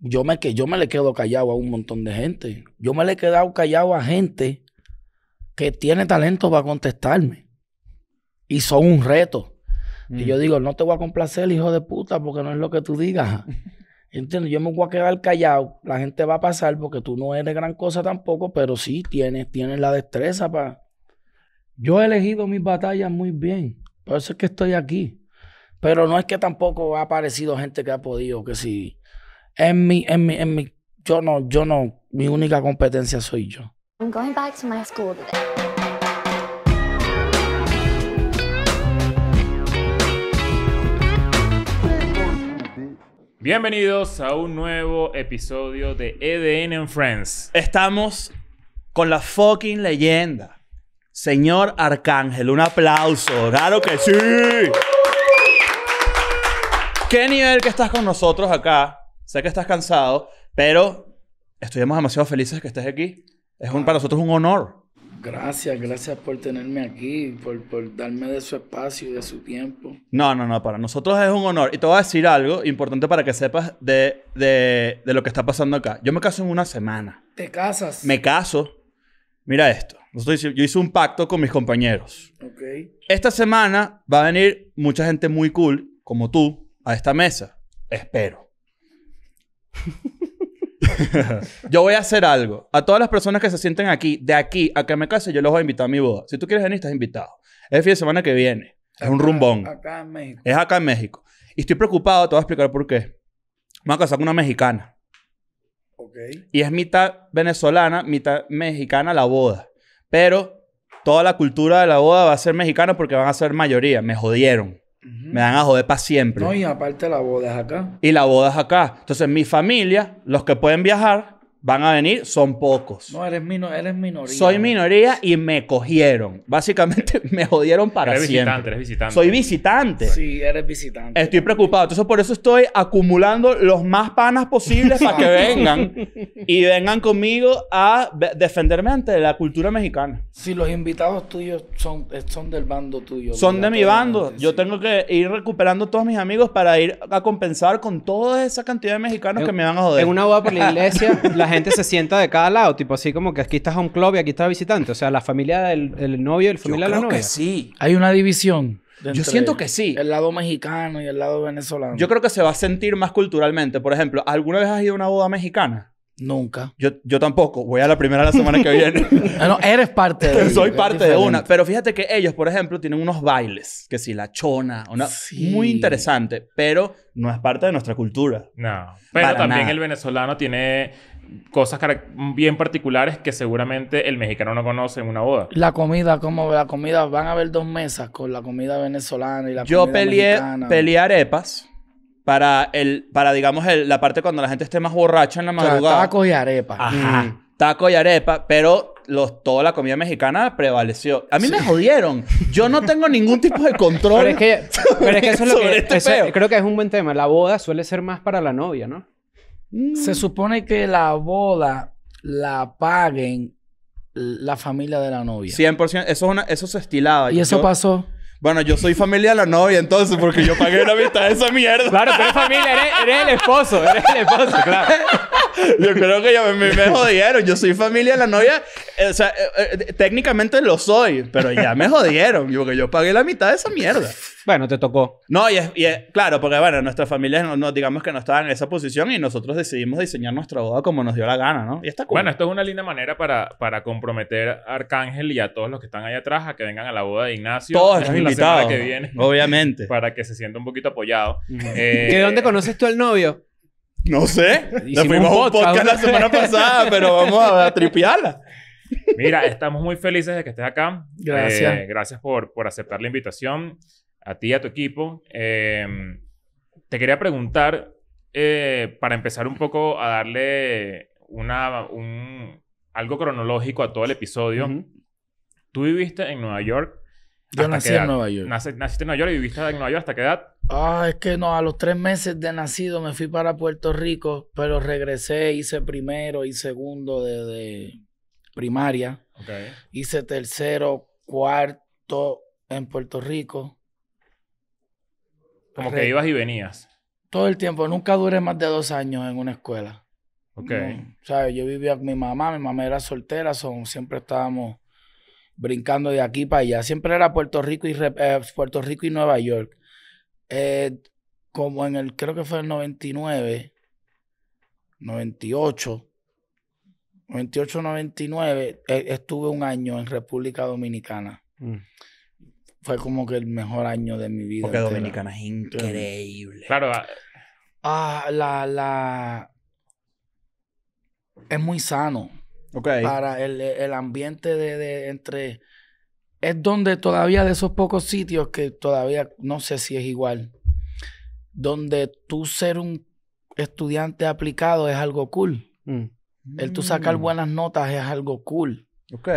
yo me, yo me le quedo callado a un montón de gente. Yo me le he quedado callado a gente que tiene talento para contestarme. Y son un reto. Y yo mm. digo, no te voy a complacer, hijo de puta, porque no es lo que tú digas. entiendo Yo me voy a quedar callado. La gente va a pasar porque tú no eres gran cosa tampoco, pero sí tienes, tienes la destreza para... Yo he elegido mis batallas muy bien. Por eso es que estoy aquí. Pero no es que tampoco ha aparecido gente que ha podido, que sí en mi, en mi, en mi, yo no, yo no, mi única competencia soy yo. Bienvenidos a un nuevo episodio de EDN and Friends. Estamos con la fucking leyenda. Señor Arcángel, un aplauso. Claro que sí. ¿Qué nivel que estás con nosotros acá? Sé que estás cansado, pero estuvimos demasiado felices que estés aquí. Es un, para nosotros un honor. Gracias, gracias por tenerme aquí, por, darme de su espacio y de su tiempo. No, no, no, para nosotros es un honor. Y te voy a decir algo importante para que sepas de, de, lo que está pasando acá. Yo me caso en una semana. ¿Te casas? Me caso. Mira esto. yo hice un pacto con mis compañeros. Okay. Esta semana va a venir mucha gente muy cool, como tú, a esta mesa. Espero. yo voy a hacer algo. A todas las personas que se sienten aquí, de aquí a que me case, yo los voy a invitar a mi boda. Si tú quieres venir, estás invitado. Es el fin de semana que viene. Es un rumbón. Es acá en México. Y estoy preocupado, te voy a explicar por qué. Me voy a casar con una mexicana. Y es mitad venezolana, mitad mexicana la boda. Pero toda la cultura de la boda va a ser mexicana porque van a ser mayoría. Me jodieron. Me dan a joder para siempre. No, y aparte la boda es acá. Y la boda es acá. Entonces, mi familia, los que pueden viajar, van a venir son pocos. No, eres, eres minoría. Soy minoría y me cogieron. Básicamente me jodieron para eres Visitante, eres visitante. Soy visitante. Sí, eres visitante. Estoy preocupado. Entonces, por eso estoy acumulando los más panas posibles para que vengan y vengan conmigo a defenderme ante la cultura mexicana. Si los invitados tuyos son, eh, son del bando tuyo. Son de mi bando. Yo tengo que ir recuperando todos mis amigos para ir a compensar con toda esa cantidad de mexicanos que me van a joder. En una boda por la iglesia, la se sienta de cada lado, tipo así como que aquí a un club y aquí está visitante. O sea, la familia del novio y la familia de la creo que sí. Hay una división. Yo siento que sí. El lado mexicano y el lado venezolano. Yo creo que se va a sentir más culturalmente. Por ejemplo, ¿alguna vez has ido a una boda mexicana? Nunca. Yo, tampoco. Voy a la primera la semana que viene. Ah, no, eres parte de Soy parte de una. Pero fíjate que ellos, por ejemplo, tienen unos bailes. Que sí, la chona. Sí. Muy interesante. Pero no es parte de nuestra cultura. No. Pero también el venezolano tiene cosas bien particulares que seguramente el mexicano no conoce en una boda. La comida, como la comida, van a haber dos mesas con la comida venezolana y la Yo comida mexicana Yo peleé arepas para el, para digamos el, la parte cuando la gente esté más borracha en la madrugada. taco y arepa. Ajá. Mm. Taco y arepa, pero los, toda la comida mexicana prevaleció. A mí me jodieron. Yo no tengo ningún tipo de control. pero es que, pero es que eso es lo que. Este creo que es un buen tema. La boda suele ser más para la novia, ¿no? Se mm. supone que la boda la paguen la familia de la novia. 100%. Eso, es una, eso es estilada. ¿Y eso pasó? Bueno, yo soy familia de la novia entonces, porque yo pagué la mitad de esa mierda. Claro, tú eres familia, eres, el esposo, eres el esposo, claro. Yo creo que ya me, jodieron. Yo soy familia de la novia. Eh, o sea, eh, eh, técnicamente lo soy, pero ya me jodieron. Yo, que yo pagué la mitad de esa mierda. Bueno, te tocó. No, y es, claro, porque bueno, nuestras familias no, digamos que no estaban en esa posición y nosotros decidimos diseñar nuestra boda como nos dio la gana, ¿no? Y está Bueno, esto es una linda manera para, para comprometer a Arcángel y a todos los que están ahí atrás a que vengan a la boda de Ignacio. Todos están invitados. que viene. Obviamente. Para que se sienta un poquito apoyado. Eh, ¿De dónde conoces tú al novio? No sé. Nos fuimos un podcast, la semana pasada, pero vamos a, tripiarla. Mira, estamos muy felices de que estés acá. Gracias. Eh, gracias por, por aceptar la invitación a ti y a tu equipo. Em, te quería preguntar, eh, para empezar un poco a darle una, un, algo cronológico a todo el episodio. Tú viviste en Nueva York. Yo nací en Nueva York. naciste en Nueva York y viviste en Nueva York hasta qué edad? Ah, es que no, a los tres meses de nacido me fui para Puerto Rico, pero regresé, hice primero y segundo de, primaria. Hice tercero, cuarto en Puerto Rico. Como que ibas y venías. Todo el tiempo. Nunca duré más de dos años en una escuela. Ok. O ¿sabes? Yo vivía con mi mamá. Mi mamá era soltera. Son, siempre estábamos brincando de aquí para allá. Siempre era Puerto Rico y, eh, Puerto Rico y Nueva York. Eh, como en el, creo que fue el 99, 98, 98, 99, estuve un año en República Dominicana. Mm fue como que el mejor año de mi vida. Porque Dominicana es increíble. Claro. Ah, ah, la, la... Es muy sano. Okay. Para el, el ambiente de, de, entre... Es donde todavía de esos pocos sitios que todavía no sé si es igual. Donde tú ser un estudiante aplicado es algo cool. Mm. El tú sacar mm. buenas notas es algo cool. Ok.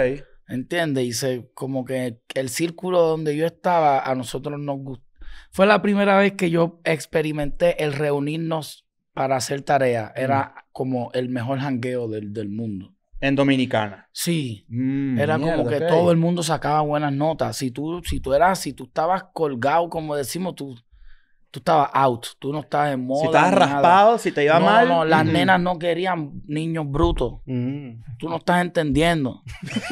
¿Entiendes? Y se, como que el círculo donde yo estaba, a nosotros nos gustó. Fue la primera vez que yo experimenté el reunirnos para hacer tarea Era mm. como el mejor hangueo del, mundo. En Dominicana. Sí. Mm, era como que todo el mundo sacaba buenas notas. Si tú, si tú eras, si tú estabas colgado, como decimos, tú tú estabas out, tú no estabas en moda. Si estabas raspado, si te iba mal. No, las mm. nenas no querían niños brutos. Mm. Tú no estás entendiendo.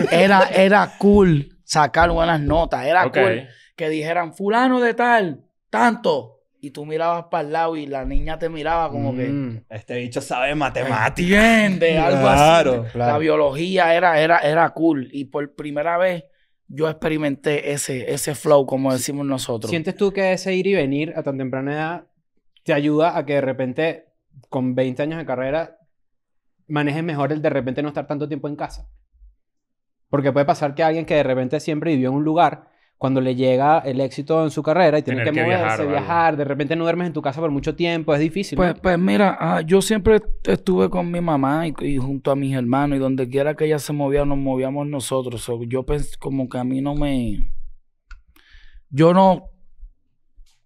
era, era cool sacar buenas notas, era cool que dijeran fulano de tal, tanto. Y tú mirabas para el lado y la niña te miraba como que... Mm. Este bicho sabe matemáticas. de algo Claro. La biología era, era, era cool. Y por primera vez yo experimenté ese, ese flow, como decimos nosotros. ¿Sientes tú que ese ir y venir a tan temprana edad te ayuda a que de repente, con 20 años de carrera, manejes mejor el de repente no estar tanto tiempo en casa? Porque puede pasar que alguien que de repente siempre vivió en un lugar cuando le llega el éxito en su carrera y tiene que, moverse, viajar, de repente no duermes en tu casa por mucho tiempo, es difícil. Pues, pues mira, ah, yo siempre estuve con mi mamá y, junto a mis hermanos y donde quiera que ella se movía nos movíamos nosotros. yo pensé como que a mí no me... Yo no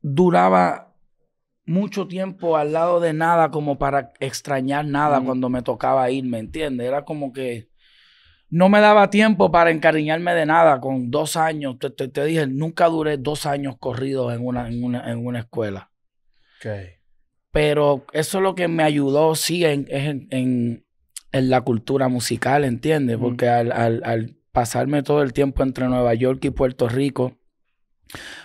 duraba mucho tiempo al lado de nada como para extrañar nada cuando me tocaba ir, ¿me entiendes? Era como que no me daba tiempo para encariñarme de nada. Con dos años, te, dije, nunca duré dos años corridos en una, en una, en una escuela. Pero eso es lo que me ayudó, sí, en, en, la cultura musical, ¿entiendes? Porque al, al pasarme todo el tiempo entre Nueva York y Puerto Rico,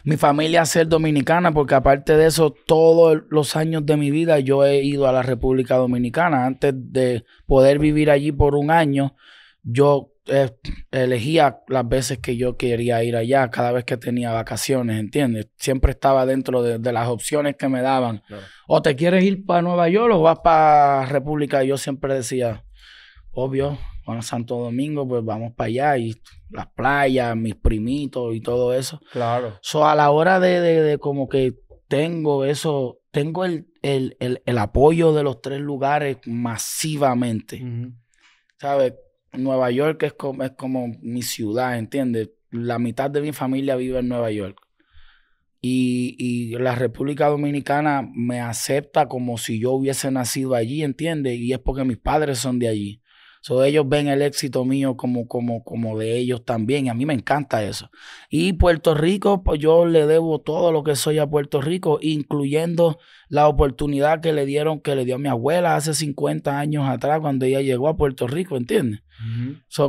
mi familia ser dominicana, porque aparte de eso, todos los años de mi vida yo he ido a la República Dominicana. Antes de poder vivir allí por un año, yo eh, elegía las veces que yo quería ir allá, cada vez que tenía vacaciones, ¿entiendes? Siempre estaba dentro de, las opciones que me daban. O te quieres ir para Nueva York o vas para República. yo siempre decía, obvio, a Santo Domingo, pues vamos para allá y las playas, mis primitos y todo eso. Claro. So, a la hora de, como que tengo eso, tengo el, el, apoyo de los tres lugares masivamente. ¿Sabes? Nueva York es como, mi ciudad, ¿entiendes? La mitad de mi familia vive en Nueva York. Y, y, la República Dominicana me acepta como si yo hubiese nacido allí, ¿entiendes? Y es porque mis padres son de allí. So, ellos ven el éxito mío como, como, como de ellos también. Y a mí me encanta eso. Y Puerto Rico, pues yo le debo todo lo que soy a Puerto Rico, incluyendo la oportunidad que le dieron, que le dio a mi abuela hace 50 años atrás cuando ella llegó a Puerto Rico, ¿entiendes?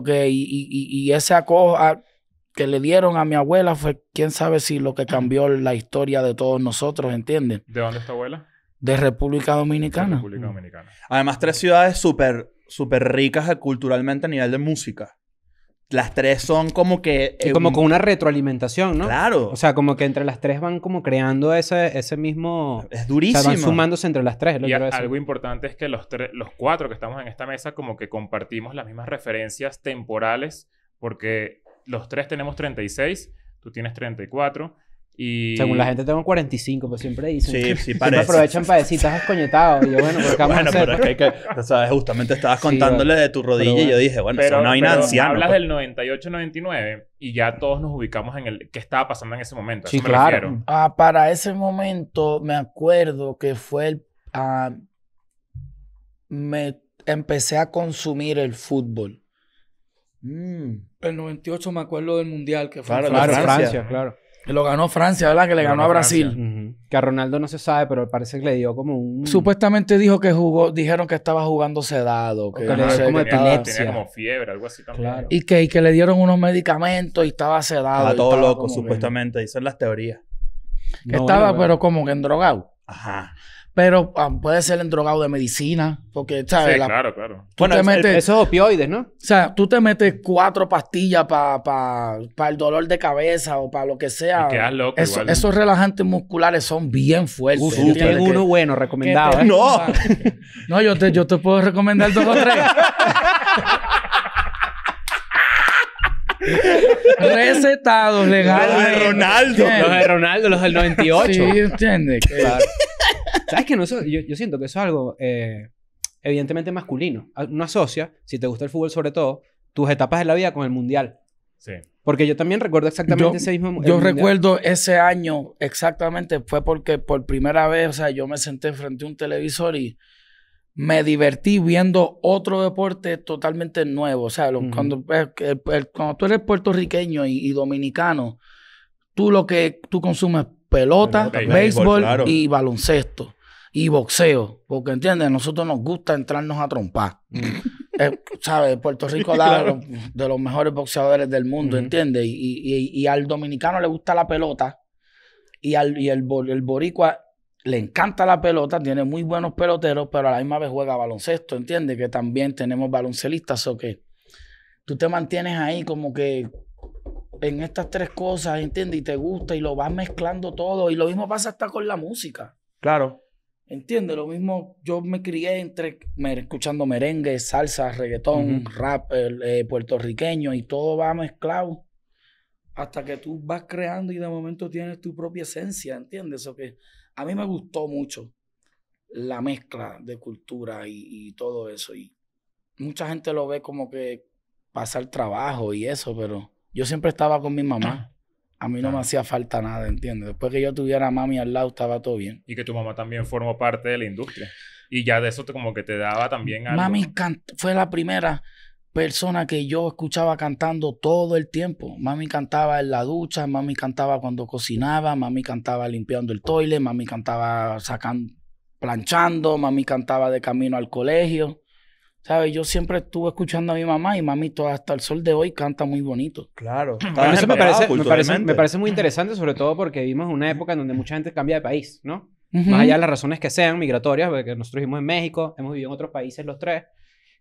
y, ese acojo que le dieron a mi abuela fue, quién sabe si lo que cambió la historia de todos nosotros, ¿entiendes? ¿De dónde está abuela? De República Dominicana. De República Dominicana. Además, tres ciudades súper súper ricas culturalmente a nivel de música. Las tres son como que... como con una retroalimentación, ¿no? Claro. O sea, como que entre las tres van como creando ese, ese mismo... Es durísimo. van sumándose entre las tres. y algo importante es que los, los cuatro que estamos en esta mesa como que compartimos las mismas referencias temporales porque los tres tenemos 36, tú tienes 34 según la gente tengo 45, pero siempre dicen. Sí, sí, parece. Siempre aprovechan para decir, estás bueno, pero es que, hay que justamente estabas contándole de tu rodilla y yo dije, bueno, pero, no hay nada anciano. Hablas pues". del 98, 99 y ya todos nos ubicamos en el qué estaba pasando en ese momento. Sí, claro. Ah, para ese momento me acuerdo que fue el. Ah, me empecé a consumir el fútbol. Mm. El 98 me acuerdo del mundial que fue en Francia, claro lo ganó Francia, ¿verdad? Que le ganó, a Brasil. Que a Ronaldo no se sabe, pero parece que le dio como un. Supuestamente dijo que jugó, dijeron que estaba jugando sedado, que, tenía, como fiebre, algo así también. Y, que, que le dieron unos medicamentos y estaba sedado. Estaba todo loco, supuestamente. Dicen las teorías. Que estaba, pero como que endrogado. Ajá. Pero ah, puede ser el drogado de medicina, porque, ¿sabes? claro, claro. Bueno, esos opioides, ¿no? O sea, tú te metes cuatro pastillas para el dolor de cabeza o para lo que sea. loco Esos relajantes musculares son bien fuertes. uno bueno, recomendado. ¿eh? No. No, yo te, yo te puedo recomendar dos o tres. Recetados legales. Los de Ronaldo. Los de Ronaldo, los del 98. Sí, entiendes. Claro. ¿Sabes que yo, siento que eso es algo eh, evidentemente masculino. Uno ah, asocia, si te gusta el fútbol sobre todo, tus etapas de la vida con el mundial. Sí. Porque yo también recuerdo exactamente ese mismo. Yo recuerdo ese año exactamente, fue porque por primera vez, o sea, yo me senté frente a un televisor y me divertí viendo otro deporte totalmente nuevo. O sea, cuando, pues, cuando tú eres puertorriqueño y, y, dominicano, tú lo que tú consumes pelota, béisbol y baloncesto y boxeo, porque entiendes, nosotros nos gusta entrarnos a trompar. Eh, ¿Sabes? Puerto Rico da de los mejores boxeadores del mundo, entiende ¿entiendes? Y, al dominicano le gusta la pelota y, al, y el, el boricua le encanta la pelota, tiene muy buenos peloteros, pero a la misma vez juega baloncesto, ¿entiendes? Que también tenemos baloncelistas o que tú te mantienes ahí como que en estas tres cosas, ¿entiendes? Y te gusta y lo vas mezclando todo. Y lo mismo pasa hasta con la música. Claro. ¿Entiende? Lo mismo, yo me crié entre escuchando merengue, salsa, reggaetón, rap eh, puertorriqueño y todo va mezclado hasta que tú vas creando y de momento tienes tu propia esencia, ¿entiendes? O que a mí me gustó mucho la mezcla de cultura y, y todo eso. Y mucha gente lo ve como que pasa el trabajo y eso, pero yo siempre estaba con mi mamá. Ah. A mí no ah. me hacía falta nada, ¿entiendes? Después que yo tuviera a mami al lado, estaba todo bien. Y que tu mamá también formó parte de la industria. Y ya de eso como que te daba también a Mami fue la primera persona que yo escuchaba cantando todo el tiempo. Mami cantaba en la ducha, mami cantaba cuando cocinaba, mami cantaba limpiando el toilet, mami cantaba sacando, planchando, mami cantaba de camino al colegio. ¿Sabes? Yo siempre estuve escuchando a mi mamá y mami hasta el sol de hoy canta muy bonito. Claro. mí eso me parece, me, parece, muy interesante, sobre todo porque vivimos una época en donde mucha gente cambia de país, ¿no? Más allá de las razones que sean migratorias, porque nosotros vivimos en México, hemos vivido en otros países los tres,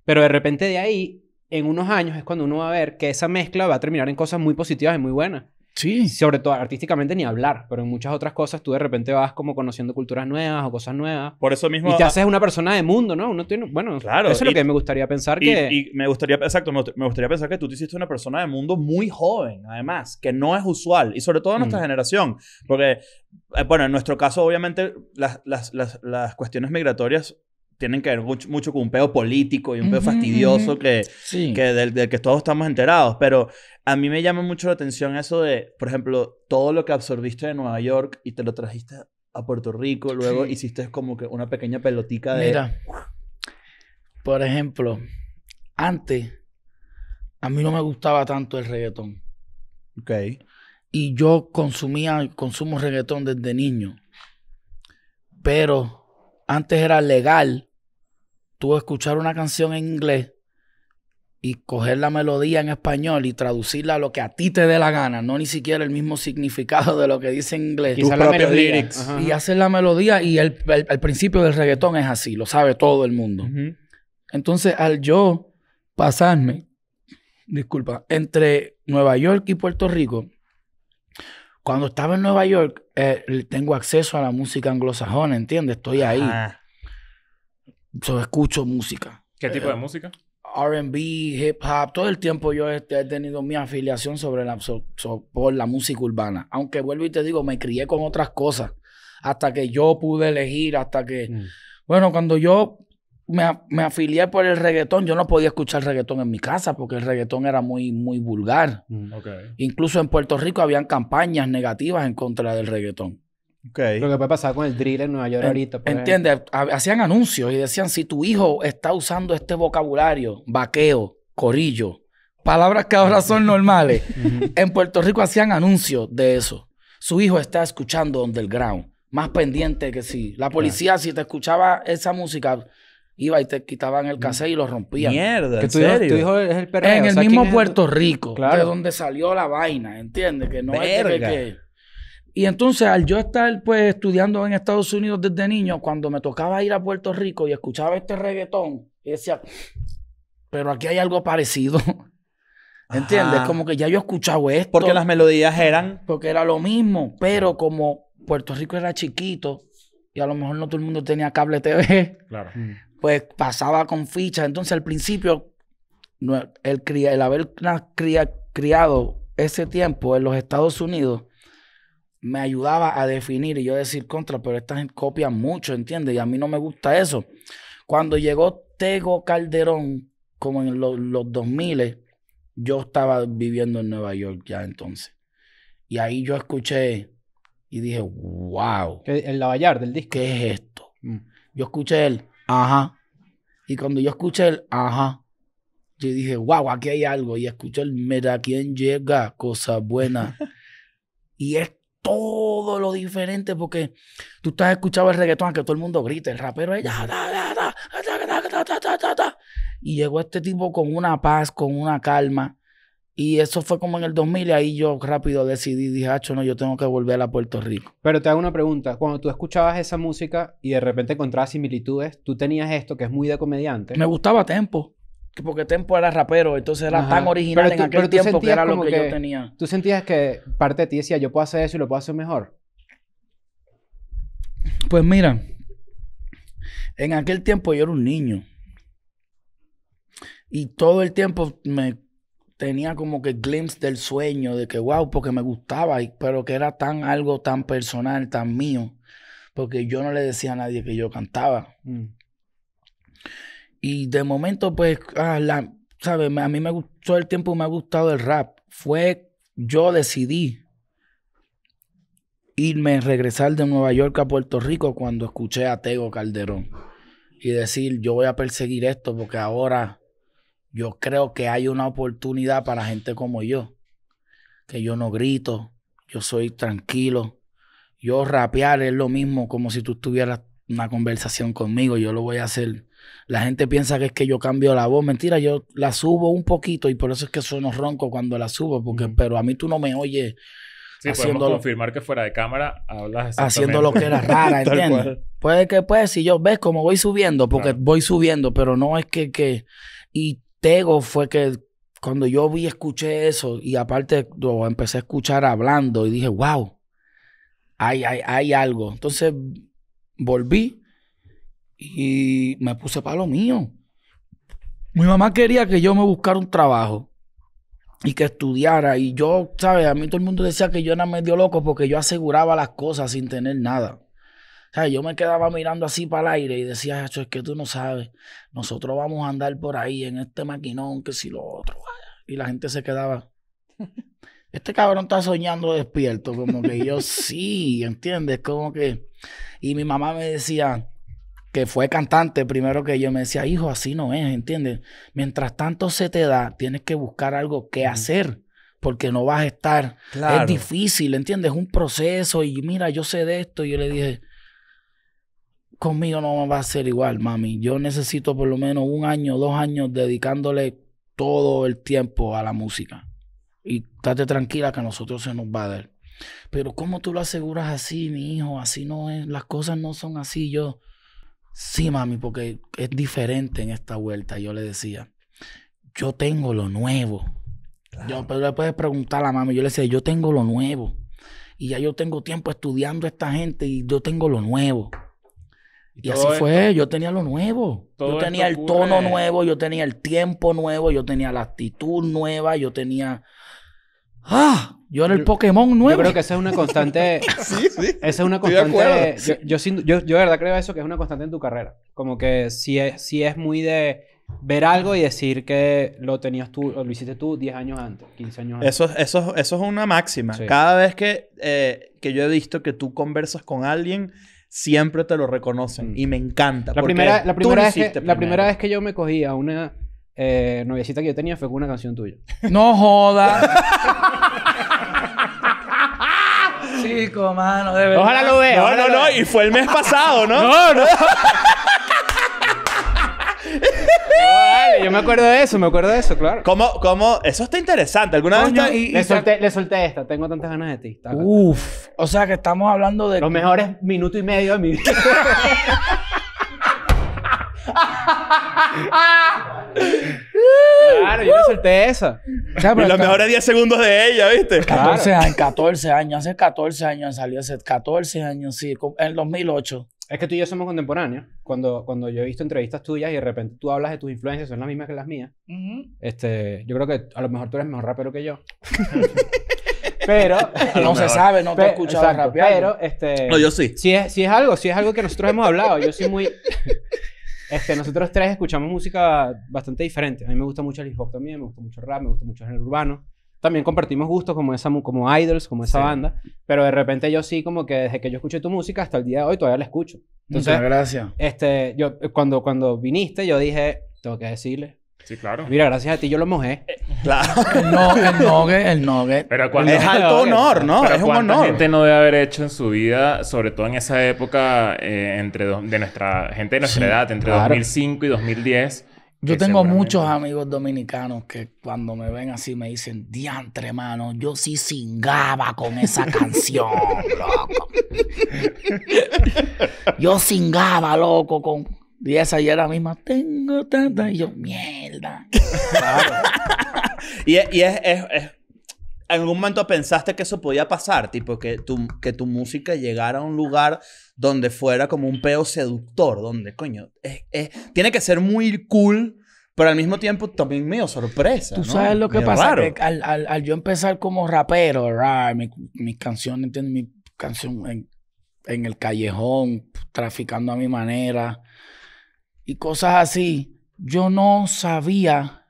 pero de repente de ahí, en unos años es cuando uno va a ver que esa mezcla va a terminar en cosas muy positivas y muy buenas. Sí. Sobre todo artísticamente ni hablar, pero en muchas otras cosas tú de repente vas como conociendo culturas nuevas o cosas nuevas. Por eso mismo. Y te haces una persona de mundo, ¿no? Uno tiene, bueno, claro, eso es lo que me gustaría pensar que. Y me gustaría, exacto, me gustaría pensar que tú te hiciste una persona de mundo muy joven, además, que no es usual, y sobre todo en nuestra mm. generación, porque, eh, bueno, en nuestro caso, obviamente, las, las cuestiones migratorias tienen que ver mucho, con un peo político y un peo fastidioso que, sí. que del, que todos estamos enterados. Pero a mí me llama mucho la atención eso de, por ejemplo, todo lo que absorbiste de Nueva York y te lo trajiste a Puerto Rico, luego hiciste como que una pequeña pelotica de... Mira, por ejemplo, antes a mí no me gustaba tanto el reggaetón. Ok. Y yo consumía, consumo reggaetón desde niño. Pero antes era legal tú escuchar una canción en inglés y coger la melodía en español y traducirla a lo que a ti te dé la gana, no ni siquiera el mismo significado de lo que dice en inglés. Y hacer la melodía y el, principio del reggaetón es así, lo sabe todo el mundo. Entonces, al yo pasarme, disculpa, entre Nueva York y Puerto Rico, cuando estaba en Nueva York, eh, tengo acceso a la música anglosajona, ¿entiendes? Estoy ahí escucho música. ¿Qué eh, tipo de eh, música? RB, hip hop, todo el tiempo yo este, he, tenido mi afiliación sobre la, por la música urbana. Aunque vuelvo y te digo, me crié con otras cosas hasta que yo pude elegir, hasta que... Mm. Bueno, cuando yo me, afilié por el reggaetón, yo no podía escuchar reggaetón en mi casa porque el reggaetón era muy, muy vulgar. Mm, Incluso en Puerto Rico habían campañas negativas en contra del reggaetón. Lo que puede pasar con el drill en Nueva York ahorita. Pues. Entiende, Hacían anuncios y decían, si tu hijo está usando este vocabulario, vaqueo, corillo, palabras que ahora son normales, en Puerto Rico hacían anuncios de eso. Su hijo está escuchando underground, más pendiente que si. La policía, si te escuchaba esa música, iba y te quitaban el cassette y lo rompían. Mierda, tu Hijo, es el perreo, En el mismo Puerto Rico, claro. de donde salió la vaina, ¿entiendes? Que no es que... que y entonces, al yo estar pues estudiando en Estados Unidos desde niño, cuando me tocaba ir a Puerto Rico y escuchaba este reggaetón, decía, pero aquí hay algo parecido. ¿Entiendes? Como que ya yo he escuchado esto. Porque las melodías eran. Porque era lo mismo, pero como Puerto Rico era chiquito y a lo mejor no todo el mundo tenía cable TV, mm. pues pasaba con fichas. Entonces, al principio, el haber criado ese tiempo en los Estados Unidos me ayudaba a definir y yo decir contra, pero gente copia mucho, ¿entiendes? Y a mí no me gusta eso. Cuando llegó Tego Calderón, como en los, 2000, yo estaba viviendo en Nueva York ya entonces. Y ahí yo escuché y dije, wow. El Lavallar del disco. ¿Qué es esto? Mm. Yo escuché el, ajá. Y cuando yo escuché el, ajá, yo dije, wow, aquí hay algo. Y escuché el, mira, quién llega, cosa buena. y es todo lo diferente, porque tú estás escuchando el reggaetón, que todo el mundo grita, el rapero ahí, y llegó este tipo con una paz, con una calma. Y eso fue como en el 2000 y ahí yo rápido decidí, dije, acho, no, yo tengo que volver a Puerto Rico. Pero te hago una pregunta, cuando tú escuchabas esa música y de repente encontrabas similitudes, tú tenías esto que es muy de comediante. Me gustaba Tempo porque Tempo era rapero, entonces era tan original en aquel tiempo que era lo que, yo tenía. ¿Tú sentías que parte de ti decía, yo puedo hacer eso y lo puedo hacer mejor? Pues mira, en aquel tiempo yo era un niño. Y todo el tiempo me tenía como que glimpse del sueño, de que wow, porque me gustaba, pero que era tan algo tan personal, tan mío, porque yo no le decía a nadie que yo cantaba. Mm. Y de momento, pues, ah, la, ¿sabes? A mí me gustó el tiempo me ha gustado el rap. Fue, yo decidí irme, regresar de Nueva York a Puerto Rico cuando escuché a Tego Calderón. Y decir, yo voy a perseguir esto porque ahora yo creo que hay una oportunidad para gente como yo. Que yo no grito, yo soy tranquilo. Yo rapear es lo mismo como si tú tuvieras una conversación conmigo. Yo lo voy a hacer la gente piensa que es que yo cambio la voz. Mentira, yo la subo un poquito y por eso es que sueno ronco cuando la subo, porque, pero a mí tú no me oyes. Sí, haciendo confirmar que fuera de cámara hablas haciendo lo que era rara, ¿entiendes? Puede que puede si yo ves como voy subiendo, porque voy subiendo, pero no es que que y Tego fue que cuando yo vi escuché eso y aparte lo empecé a escuchar hablando y dije, "Wow. Hay hay hay algo." Entonces volví y me puse para lo mío. Mi mamá quería que yo me buscara un trabajo y que estudiara. Y yo, ¿sabes? A mí todo el mundo decía que yo era medio loco porque yo aseguraba las cosas sin tener nada. O sea, Yo me quedaba mirando así para el aire y decía, es que tú no sabes, nosotros vamos a andar por ahí en este maquinón, que si lo otro. Y la gente se quedaba. Este cabrón está soñando despierto, como que yo sí, ¿entiendes? Como que. Y mi mamá me decía, fue cantante primero que yo, me decía, hijo, así no es, ¿entiendes? Mientras tanto se te da, tienes que buscar algo que hacer, porque no vas a estar. Es difícil, ¿entiendes? Es un proceso y mira, yo sé de esto. Y yo le dije, conmigo no va a ser igual, mami. Yo necesito por lo menos un año, dos años dedicándole todo el tiempo a la música. Y estate tranquila que a nosotros se nos va a dar. Pero ¿cómo tú lo aseguras así, mi hijo? Así no es, las cosas no son así. Yo, sí, mami, porque es diferente en esta vuelta. Yo le decía, yo tengo lo nuevo. Yo, pero le puedes preguntar a la mami, yo le decía, yo tengo lo nuevo. Y ya yo tengo tiempo estudiando a esta gente y yo tengo lo nuevo. Y, así fue, yo tenía lo nuevo. Yo tenía el tono nuevo, yo tenía el tiempo nuevo, yo tenía la actitud nueva, yo tenía... ¡Ah! Yo era el Pokémon nuevo. Yo creo que esa es una constante. sí, sí. Esa es una constante. Yo, yo, de verdad creo eso que es una constante en tu carrera. Como que si es, si es muy de ver algo y decir que lo tenías tú, o lo hiciste tú 10 años antes, 15 años antes. Eso, eso, eso es una máxima. Cada vez que, eh, que yo he visto que tú conversas con alguien, siempre te lo reconocen. Mm. Y me encanta. La primera, la, primera vez que, la primera vez que yo me cogí a una eh, noviecita que yo tenía fue con una canción tuya. ¡No joda! mano, de verdad. Ojalá lo vea. No, no, no, y fue el mes pasado, ¿no? no, no. yo me acuerdo de eso, me acuerdo de eso, claro. ¿Cómo, cómo? Eso está interesante. ¿Alguna vez? Le solté, esta, tengo tantas ganas de ti. Uf, o sea que estamos hablando de... Los mejores minuto y medio de mi vida. claro, yo solté esa. y los mejores 10 segundos de ella, ¿viste? 14 años, 14 años, hace 14 años salió, hace 14 años, sí, en el 2008. Es que tú y yo somos contemporáneos. Cuando, cuando yo he visto entrevistas tuyas y de repente tú hablas de tus influencias, son las mismas que las mías. este, yo creo que a lo mejor tú eres mejor rapero que yo. pero no se sabe, no te he escuchado rapear. Pero este, no, yo sí. es, si es algo, si es algo que nosotros hemos hablado, yo soy muy este, nosotros tres escuchamos música bastante diferente. A mí me gusta mucho el hip hop también, me gusta mucho el rap, me gusta mucho el urbano. También compartimos gustos como esa como idols, como esa banda, pero de repente yo sí como que desde que yo escuché tu música hasta el día de hoy todavía la escucho. Entonces, Muchas gracias. Este, yo cuando cuando viniste yo dije, tengo que decirle Sí, claro. Mira, gracias a ti yo lo mojé. claro. el, no, el Nogue, Pero es alto honor, ¿no? es un honor. gente no debe haber hecho en su vida, sobre todo en esa época eh, entre de nuestra gente de nuestra edad, entre 2005 y 2010? Yo tengo muchos amigos dominicanos que cuando me ven así me dicen, diantre, mano, yo sí singaba con esa canción, loco. yo singaba, loco, con... Y esa ya era misma, tengo tanta. Y yo, mierda. Claro. y, es, ¿En algún momento pensaste que eso podía pasar? Tipo, que tu, que tu música llegara a un lugar donde fuera como un peo seductor, donde, coño, tiene que ser muy cool. Pero al mismo tiempo también medio sorpresa. Tú sabes lo que pasa. al, yo empezar como rapero, mis mi canciones, Mi canción en, en el callejón, traficando a mi manera y cosas así, yo no sabía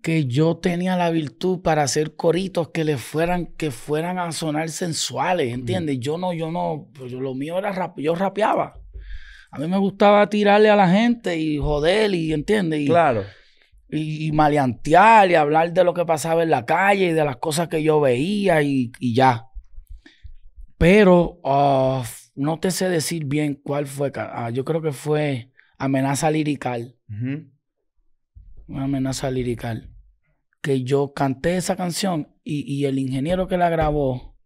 que yo tenía la virtud para hacer coritos que le fueran que fueran a sonar sensuales, ¿entiendes? Yo no, yo no, pues, yo, lo mío era rap, yo rapeaba. A mí me gustaba tirarle a la gente y joder y ¿entiendes? Y, claro. Y, maleantear y hablar de lo que pasaba en la calle y de las cosas que yo veía y, ya. Pero ah, no te sé decir bien cuál fue. Ah, yo creo que fue amenaza lirical. Una amenaza lirical. Que yo canté esa canción y, el ingeniero que la grabó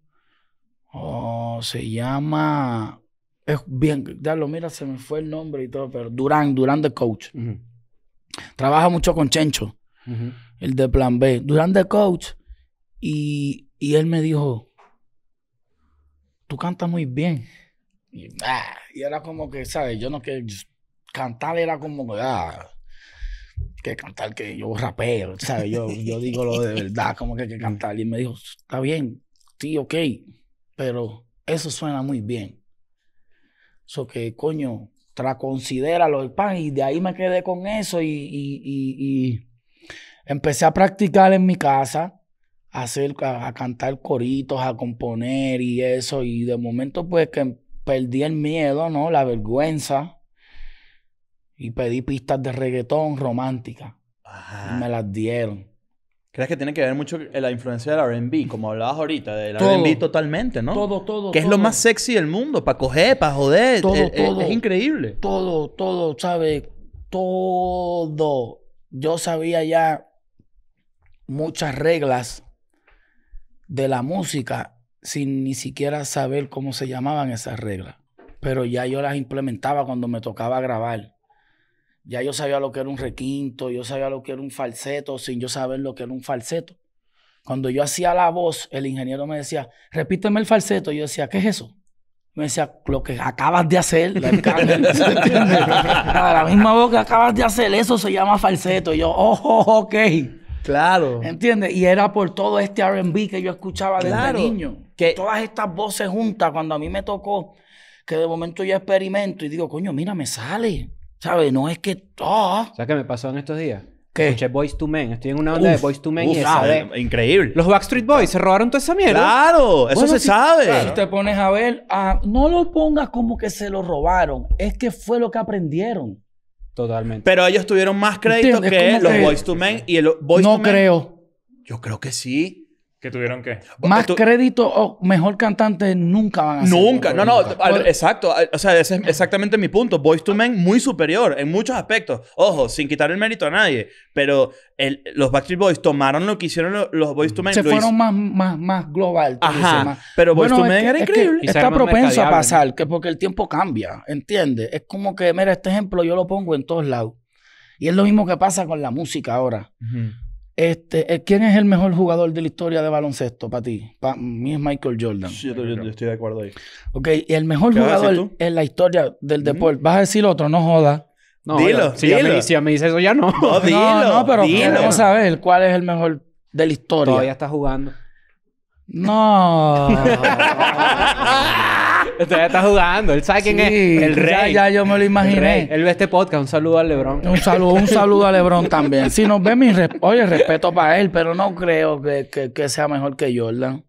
oh, se llama. Es bien, lo mira, se me fue el nombre y todo, pero Durán, Durán de Coach. Trabaja mucho con Chencho, el de Plan B. Durán de Coach. Y, él me dijo, tú cantas muy bien. Y, ah, era como que, ¿sabes? Yo no que cantar era como que, ah, que cantar, que yo rapero, ¿sabes? Yo, yo digo lo de verdad, como que que cantar. Y me dijo, está bien, sí, ok, pero eso suena muy bien. Eso que, coño, lo el pan. Y de ahí me quedé con eso y, empecé a practicar en mi casa, a, a, cantar coritos, a componer y eso. Y de momento, pues que perdí el miedo, ¿no? La vergüenza. Y pedí pistas de reggaetón romántica. me las dieron. ¿Crees que tiene que ver mucho la influencia de la RB? Como hablabas ahorita, de la RB totalmente, ¿no? Todo, todo. Que es lo más sexy del mundo, para coger, para joder. Todo, es, eh, eh, todo. es increíble. Todo, todo, ¿sabes? Todo. Yo sabía ya muchas reglas de la música sin ni siquiera saber cómo se llamaban esas reglas. Pero ya yo las implementaba cuando me tocaba grabar. Ya yo sabía lo que era un requinto, yo sabía lo que era un falseto, sin yo saber lo que era un falseto. Cuando yo hacía la voz, el ingeniero me decía, repíteme el falseto. Yo decía, ¿qué es eso? Me decía, lo que acabas de hacer, la, misma voz que acabas de hacer, eso se llama falseto. Y yo, oh, oh, oh, ok. Claro. ¿Entiendes? Y era por todo este RB que yo escuchaba desde niño. Que... Todas estas voces juntas, cuando a mí me tocó, que de momento yo experimento y digo, coño, mira, me sale. ¿Sabes? No es que. todo. Ah. ¿Sabes qué me pasó en estos días? ¿Qué? Escuché Boys to Men. Estoy en una onda de Boys to Men y Increíble. Los Backstreet Boys se robaron toda esa mierda. Claro, eso se sabe. Si te pones a ver, ah, no lo pongas como que se lo robaron. Es que fue lo que aprendieron. Totalmente. Pero ellos tuvieron más crédito que, los Boys to Men y el Boys to Men. No creo. Yo creo que sí. ¿Que tuvieron que Más crédito o mejor cantante nunca van a ser. Nunca, no, no, exacto. o sea, ese es exactamente mi punto. Voice to Men muy superior en muchos aspectos. Ojo, sin quitar el mérito a nadie, pero los Backstreet Boys tomaron lo que hicieron los, Voice to Men. Se fueron más, más, más global. Ajá, pero Voice to Men era increíble. está propenso a pasar, que porque el tiempo cambia, ¿entiendes? Es como que, mira, este ejemplo yo lo pongo en todos lados. Y es lo mismo que pasa con la música ahora. Este, eh, ¿Quién es el mejor jugador de la historia de baloncesto para ti? Para mí es Michael Jordan. Sí, yo, estoy de acuerdo ahí. Ok, y el mejor jugador en la historia del deporte. Vas a decir otro, no jodas. dilo, si, dilo. me, si eso, ya no. No, dilo, no, pero vamos a ver cuál es el mejor de la historia. Todavía está jugando. No. ya está jugando. Él sabe quién es. El rey. Ya, ya yo me lo imaginé. Él ve este podcast. Un saludo a Lebron. Un saludo, un saludo a Lebron también. Si nos ve, mi oye, respeto para él, pero no creo que, sea mejor que Jordan.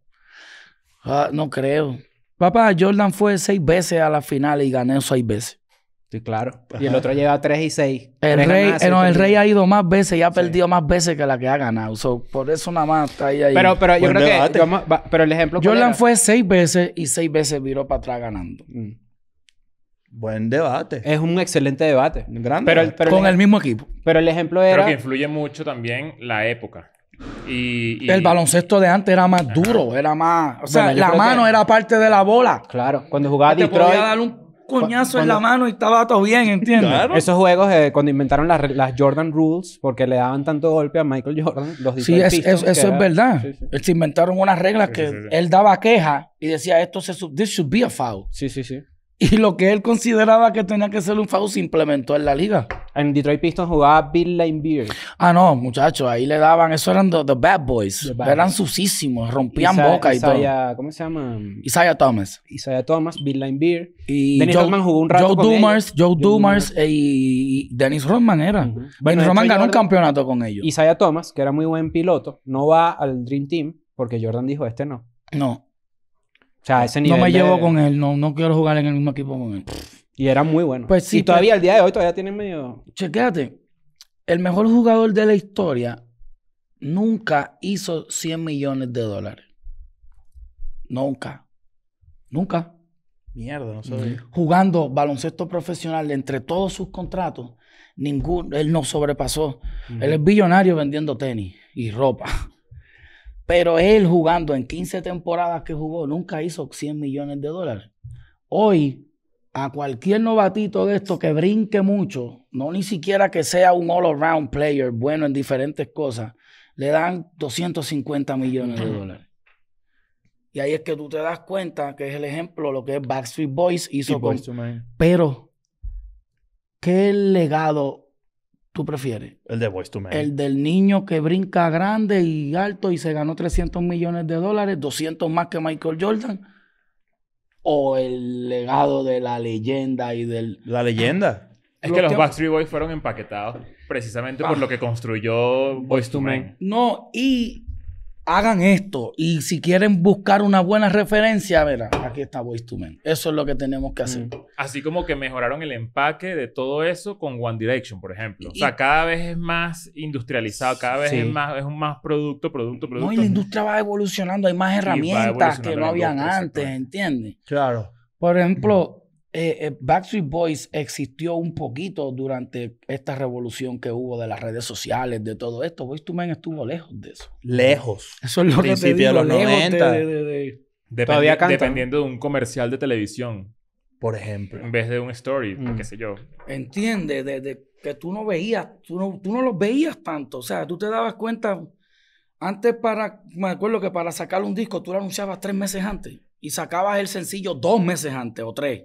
Ah, no creo. Papá, Jordan fue seis veces a la final y gané seis veces. Sí, claro. Y el otro lleva 3 y 6. El rey, el rey ha ido más veces y ha perdido más veces que la que ha ganado. por eso nada más está ahí. Pero, yo creo que. pero el ejemplo. Jordan fue 6 veces y 6 veces viró para atrás ganando. Mm. Buen debate. Es un excelente debate. Grande. pero, Con el, mismo equipo. Pero el ejemplo era. Pero que influye mucho también la época. Y, El baloncesto de antes era más duro, era más. O sea, la mano era parte de la bola. Claro, cuando jugaba Detroit coñazo en la mano y estaba todo bien, ¿entiendes? Esos juegos, eh, cuando inventaron las, Jordan Rules, porque le daban tanto golpe a Michael Jordan, los Sí, eso es verdad. Se inventaron unas reglas que él daba queja y decía, esto se... This should be a foul. Sí, sí, sí. Y lo que él consideraba que tenía que ser un foul se implementó en la liga. En Detroit Pistons jugaba Bill Beard. Ah, no, muchachos, ahí le daban, eso eran the, bad boys. eran susísimos. rompían boca y Isaiah, ¿Cómo se llama? Isaiah Thomas. Isaiah Thomas, Bill Laimbeer. Y Dennis Rodman jugó un rato Joe con ellos. Joe, Joe Dumars, eh, y Dennis Rodman era. Dennis Rodman ganó un campeonato con ellos. Isaiah Thomas, que era muy buen piloto, no va al Dream Team porque Jordan dijo, este no. No. No me llevo con él, no, no quiero jugar en el mismo equipo con él. Y era muy bueno. Pues sí, y todavía al día de hoy todavía tiene medio. Chequéate. El mejor jugador de la historia nunca hizo 100 millones de dólares. Nunca. Nunca. Mierda, no sé. Jugando baloncesto profesional entre todos sus contratos, ningún, él no sobrepasó. Él es billonario vendiendo tenis y ropa. Pero él jugando en 15 temporadas que jugó, nunca hizo 100 millones de dólares. Hoy, a cualquier novatito de esto que brinque mucho, no ni siquiera que sea un all-around player bueno en diferentes cosas, le dan 250 millones de dólares. Y ahí es que tú te das cuenta que es el ejemplo lo que Backstreet Boys hizo. pero, ¿qué legado tú prefieres? El de Boys to Men. El del niño que brinca grande y alto y se ganó 300 millones de dólares, 200 más que Michael Jordan. O el legado de la leyenda y del. La leyenda. Es que los Backstreet Boys fueron empaquetados precisamente por ah. lo que construyó Boys to Men. No, y hagan esto. Y si quieren buscar una buena referencia, verá, aquí está Voice to Eso es lo que tenemos que hacer. Mm. Así como que mejoraron el empaque de todo eso con One Direction, por ejemplo. o sea, cada vez es más industrializado, cada vez es más es más producto, producto, producto. No, y la industria va evolucionando, hay más herramientas que no habían antes, ¿entiendes? Claro. Por ejemplo, eh, eh, Backstreet Boys existió un poquito durante esta revolución que hubo de las redes sociales, de todo esto. Voice to Men estuvo lejos de eso. Lejos. Eso es lo que te digo, de los 90. Dependiendo de un comercial de televisión. Por ejemplo. En vez de un story, mm. qué sé yo. Entiende, que tú no veías, tú no, tú no los veías tanto. O sea, tú te dabas cuenta. Antes para, me acuerdo que para sacar un disco tú lo anunciabas tres meses antes. Y sacabas el sencillo dos meses antes o tres.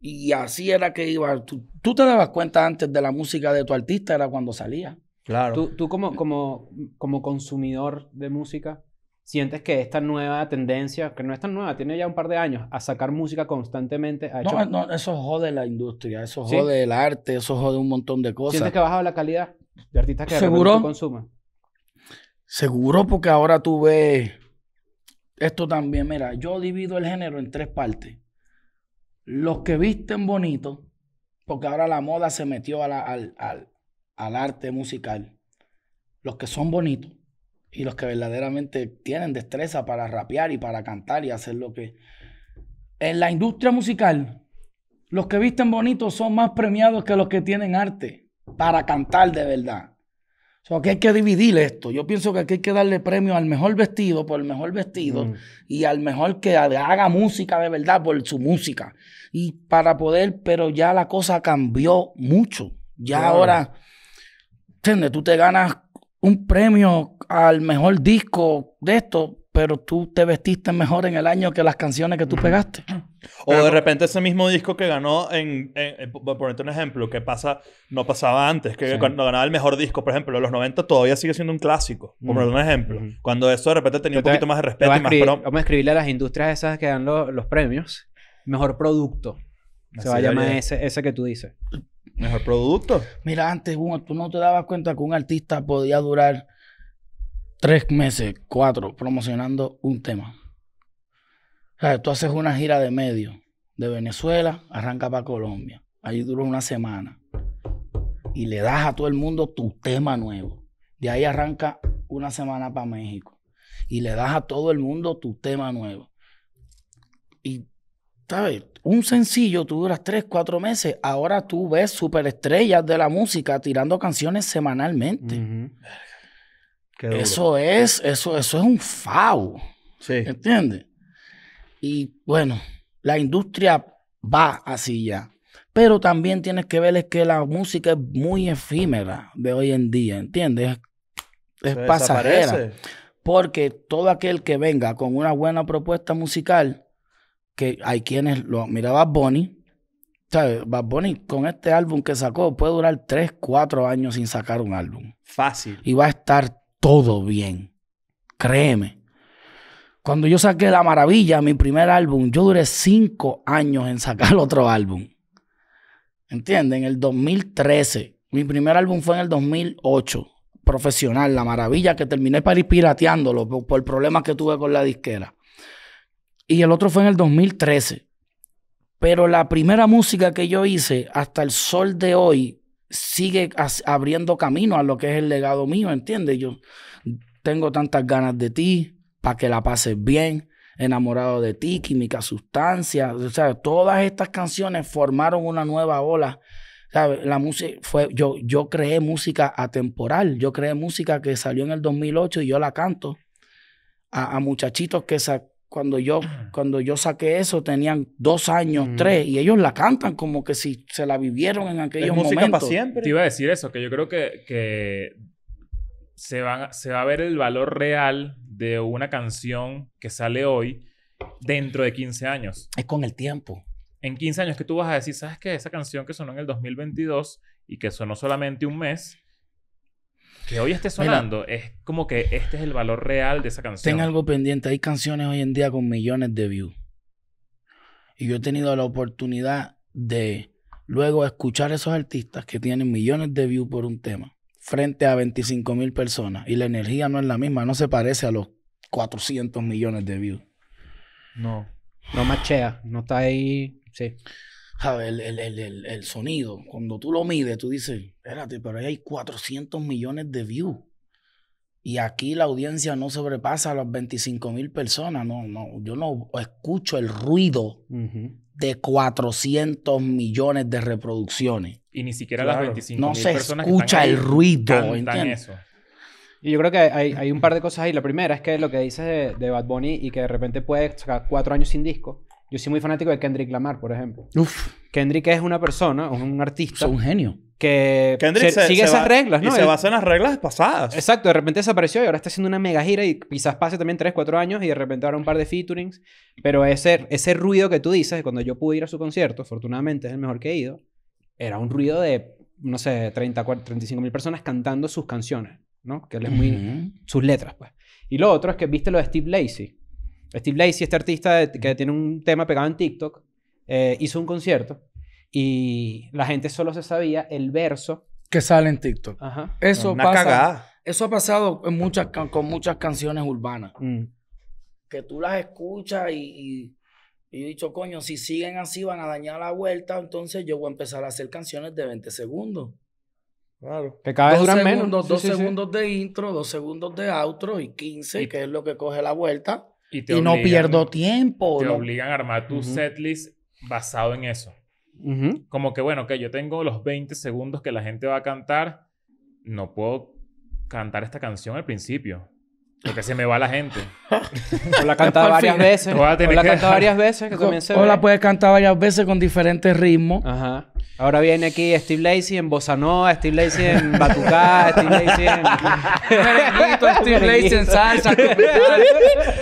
Y así era que iba. Tú, te dabas cuenta antes de la música de tu artista, era cuando salía. Claro. Tú, como, como, como consumidor de música, sientes que esta nueva tendencia, que no es tan nueva, tiene ya un par de años, a sacar música constantemente. no, no, eso jode la industria, eso jode el arte, eso jode un montón de cosas. ¿Sientes que ha bajado la calidad de artistas que ¿Seguro? consuman? Seguro, porque ahora tú ves esto también. Mira, yo divido el género en tres partes los que visten bonito, porque ahora la moda se metió al, al, al arte musical, los que son bonitos y los que verdaderamente tienen destreza para rapear y para cantar y hacer lo que... En la industria musical, los que visten bonito son más premiados que los que tienen arte para cantar de verdad que hay que dividir esto. Yo pienso que aquí hay que darle premio al mejor vestido por el mejor vestido mm. y al mejor que haga música de verdad por su música. Y para poder, pero ya la cosa cambió mucho. Ya ahora, ¿entiendes? Tú te ganas un premio al mejor disco de esto pero tú te vestiste mejor en el año que las canciones que tú pegaste. O de repente ese mismo disco que ganó, en, por ponerte un ejemplo, que pasa, no pasaba antes, que cuando ganaba el mejor disco, por ejemplo, en los 90 todavía sigue siendo un clásico, por mm. ponerte un ejemplo. Cuando eso de repente tenía un poquito más de respeto y más escribir, Vamos a escribirle a las industrias esas que dan los premios, mejor producto. Se va a llamar ese, ese que tú dices. Mejor producto. Mira, antes uno, tú no te dabas cuenta que un artista podía durar tres meses, cuatro, promocionando un tema. O sea, tú haces una gira de medio de Venezuela, arranca para Colombia. Ahí dura una semana. Y le das a todo el mundo tu tema nuevo. De ahí arranca una semana para México. Y le das a todo el mundo tu tema nuevo. Y, ¿sabes? Un sencillo, tú duras tres, cuatro meses. Ahora tú ves superestrellas de la música tirando canciones semanalmente. Eso es, eso, eso es un fau. Sí. ¿Entiendes? Y bueno, la industria va así ya. Pero también tienes que ver que la música es muy efímera de hoy en día, ¿entiendes? Es, pasajera. Porque todo aquel que venga con una buena propuesta musical, que hay quienes lo. Mira, Bad Bunny. ¿Sabes? Bad Bunny con este álbum que sacó puede durar 3, 4 años sin sacar un álbum. Fácil. Y va a estar todo bien. Créeme. Cuando yo saqué La Maravilla, mi primer álbum, yo duré cinco años en sacar otro álbum. ¿Entienden? En el 2013. Mi primer álbum fue en el 2008. Profesional, La Maravilla, que terminé para ir pirateándolo por, por problemas que tuve con la disquera. Y el otro fue en el 2013. Pero la primera música que yo hice hasta el sol de hoy sigue abriendo camino a lo que es el legado mío, ¿entiendes? Yo tengo tantas ganas de ti, para que la pases bien, enamorado de ti, química, sustancia, o sea, todas estas canciones formaron una nueva ola. La música fue, yo, yo creé música atemporal, yo creé música que salió en el 2008 y yo la canto a, muchachitos que, cuando yo, cuando yo saqué eso, tenían dos años, tres, y ellos la cantan como que si se la vivieron en aquellos es música siempre. Te iba a decir eso, que yo creo que, que se, va, se va a ver el valor real de una canción que sale hoy dentro de 15 años. Es con el tiempo. En 15 años que tú vas a decir, ¿sabes qué? Esa canción que sonó en el 2022 y que sonó solamente un mes, que hoy esté sonando es como que este es el valor real de esa canción. Ten algo pendiente. Hay canciones hoy en día con millones de views. Y yo he tenido la oportunidad de luego escuchar a esos artistas que tienen millones de views por un tema frente a 25 mil personas. Y la energía no es la misma, no se parece a los 400 millones de views. No, no machea, no está ahí. Sí el, el, sonido, cuando tú lo mides, tú dices, espérate, pero ahí hay 400 millones de views. Y aquí la audiencia no sobrepasa a las 25 mil personas. No, no, yo no escucho el ruido de 400 millones de reproducciones. Y ni siquiera las 25 mil personas. No se escucha el ruido, Eso. Y yo creo que hay, un par de cosas ahí. La primera es que lo que dices de, de Bad Bunny y que de repente puede sacar cuatro años sin disco yo soy muy fanático de Kendrick Lamar, por ejemplo. Uf. Kendrick es una persona, un artista. Es un genio. Que sigue esas reglas, ¿no? Y se basa en las reglas pasadas. Exacto, de repente desapareció y ahora está haciendo una mega gira y quizás pase también 3, 4 años y de repente ahora un par de featurings. Pero ese, ese ruido que tú dices, cuando yo pude ir a su concierto, afortunadamente es el mejor que he ido, era un ruido de, no sé, 30, 35 mil personas cantando sus canciones, ¿no? Que él es muy. sus letras, pues. Y lo otro es que viste lo de Steve Lacey Steve Lacey, este artista que tiene un tema pegado en TikTok, eh, hizo un concierto y la gente solo se sabía el verso. Que sale en TikTok. Eso pasa. Eso ha pasado en muchas, con muchas canciones urbanas. Mm. Que tú las escuchas y, he dicho, coño, si siguen así van a dañar la vuelta, entonces yo voy a empezar a hacer canciones de 20 segundos. Claro. Que cada vez duran menos. Dos segundos de intro, dos segundos de outro y 15, que es lo que coge la vuelta. Y, no pierdo tiempo. Te obligan a armar tu setlist basado en eso. Como que, bueno, que yo tengo los 20 segundos que la gente va a cantar, no puedo cantar esta canción al principio. Porque se me va la gente. O la canta varias veces. O la varias veces, o, la puede cantar varias veces con diferentes ritmos. Ahora viene aquí Steve Lacey en Bossa Nova, Steve Lacey en Batucá, Steve Lacey en... Steve Lacey en salsa.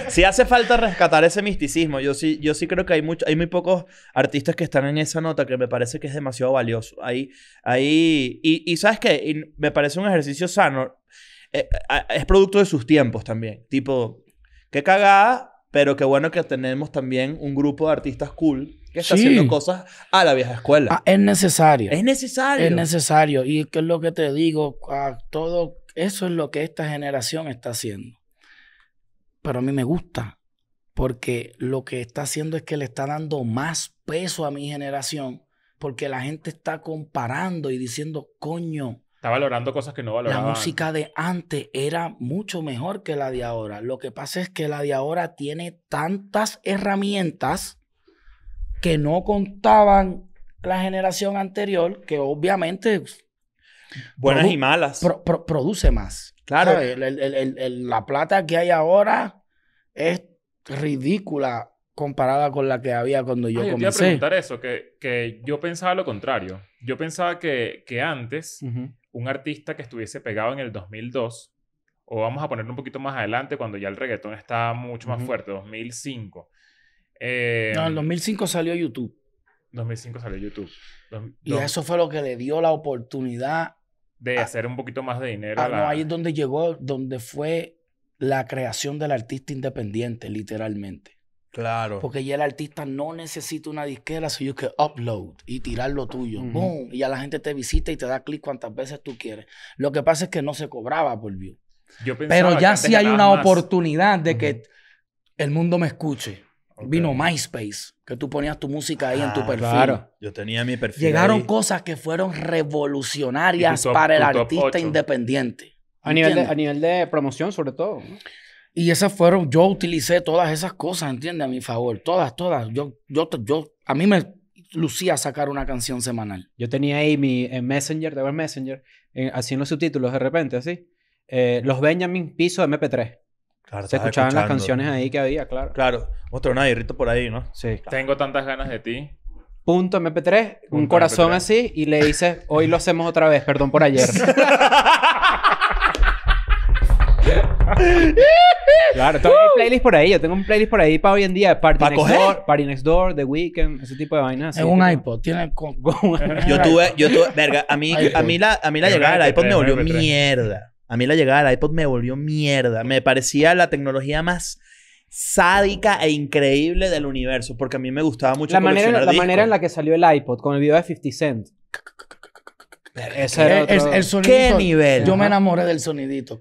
Si hace falta rescatar ese misticismo. Yo sí, yo sí creo que hay, mucho, hay muy pocos artistas que están en esa nota que me parece que es demasiado valioso. Ahí, ahí... Y, ¿sabes qué? me parece un ejercicio sano eh, es producto de sus tiempos también. Tipo, qué cagada, pero qué bueno que tenemos también un grupo de artistas cool que está haciendo cosas a la vieja escuela. Ah, es necesario. Es necesario. Es necesario. Y qué es lo que te digo, todo eso es lo que esta generación está haciendo. Pero a mí me gusta, porque lo que está haciendo es que le está dando más peso a mi generación, porque la gente está comparando y diciendo, coño, valorando cosas que no valoraba. La música de antes era mucho mejor que la de ahora. Lo que pasa es que la de ahora tiene tantas herramientas que no contaban la generación anterior, que obviamente. Buenas y malas. produce más. Claro. la plata que hay ahora es ridícula comparada con la que había cuando yo comencé. Te preguntar eso, que, yo pensaba lo contrario. Yo pensaba que, antes un artista que estuviese pegado en el 2002, o vamos a ponerlo un poquito más adelante cuando ya el reggaetón estaba mucho más fuerte, 2005. no, en eh, 2005 salió YouTube. 2005 salió YouTube. y eso fue lo que le dio la oportunidad de hacer un poquito más de dinero. Ah, no, ahí es donde llegó, donde fue la creación del artista independiente, literalmente. Claro. Porque ya el artista no necesita una disquera, yo que upload y tirar lo tuyo. Y ya la gente te visita y te da clic cuantas veces tú quieres. Lo que pasa es que no se cobraba por view. Pero ya sí hay una oportunidad de que el mundo me escuche. Vino MySpace, que tú ponías tu música ahí en tu ah, perfil. Yo tenía mi perfil. Llegaron cosas que fueron revolucionarias para el artista independiente. A nivel, de, a nivel, de, promoción, sobre todo. Y esas fueron, yo utilicé todas esas cosas, ¿entiendes? A mi favor, todas, todas. Yo, yo, yo, a mí me lucía sacar una canción semanal. Yo tenía ahí mi Messenger, de ver Messenger, eh, haciendo así en subtítulos de repente, así. Eh, los Benjamin Piso MP3. Claro, Se escuchaban las canciones ahí que había, claro. Claro, otro nadirrito por ahí, ¿no? Sí. Tengo tantas ganas de ti. Punto MP3, un corazón así, y le dices, hoy lo hacemos otra vez, perdón por ayer. claro, tengo un playlist por ahí. Yo tengo un playlist por ahí para hoy en día. Party, Next, Door, Party Next Door, The Weekend, ese tipo de vainas. Es un iPod. Tiene Yo tuve, yo tuve, verga, a mí, a mí la, a llegada del iPod me volvió mierda. A mí la llegada del iPod me volvió mierda. Me parecía la tecnología más sádica e increíble del universo, porque a mí me gustaba mucho la manera, la manera en la que salió el iPod, con el video de 50 Cent el, ¿Qué nivel? Yo me enamoré del sonidito.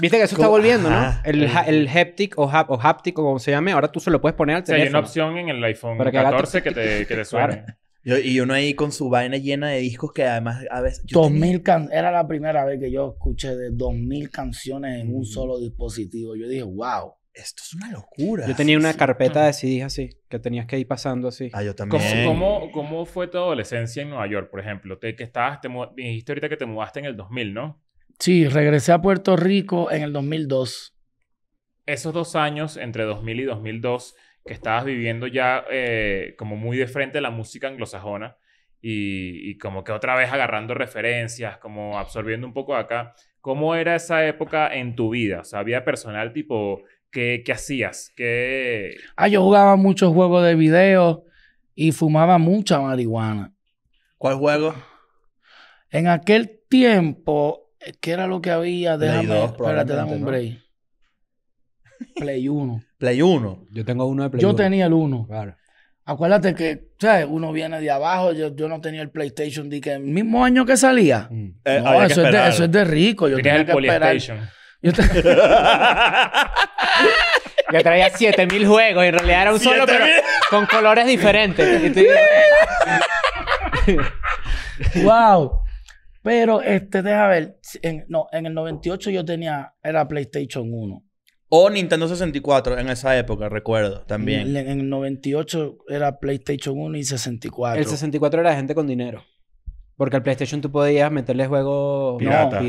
Viste que eso está volviendo, ¿no? El, haptic o, o haptic o como se llame, ahora tú se lo puedes poner al hay una opción en el iPhone 14 que te, suena. Yo, y uno ahí con su vaina llena de discos que además a veces... 2000 Era la primera vez que yo escuché de 2000 canciones en un solo dispositivo. Yo dije, wow esto es una locura. Yo tenía una carpeta de CDs así, que tenías que ir pasando así. Ah, yo también. ¿Cómo, cómo, fue tu adolescencia en Nueva York, por ejemplo? Te, que estabas, te dijiste ahorita que te mudaste en el 2000, ¿no? Sí, regresé a Puerto Rico en el 2002. Esos dos años, entre 2000 y 2002, que estabas viviendo ya eh, como muy de frente a la música anglosajona y, como que otra vez agarrando referencias, como absorbiendo un poco acá. ¿Cómo era esa época en tu vida? O sea, había personal tipo ¿Qué, hacías? Que... Ah, yo jugaba muchos juegos de video y fumaba mucha marihuana. ¿Cuál juego? En aquel tiempo, eh, ¿qué era lo que había? Déjame, Play espérate, dame un break. Play 1. Play 1. Yo tengo uno de Play Yo tenía el 1. Claro. Acuérdate que, ¿sabes? Uno viene de abajo. Yo, no tenía el PlayStation. Dije, el mismo año que salía. Mm. Eh, eso, es de, rico. Yo tenía, el PlayStation. Yo Yo traía 7000 juegos y en realidad era un solo, pero con colores diferentes. ¡Wow! Pero, este, deja ver. En, no, en el 98 yo tenía... Era PlayStation 1. O Nintendo 64 en esa época, recuerdo también. En, el 98 era PlayStation 1 y 64. El 64 era gente con dinero. Porque al PlayStation tú podías meterle juegos piratas.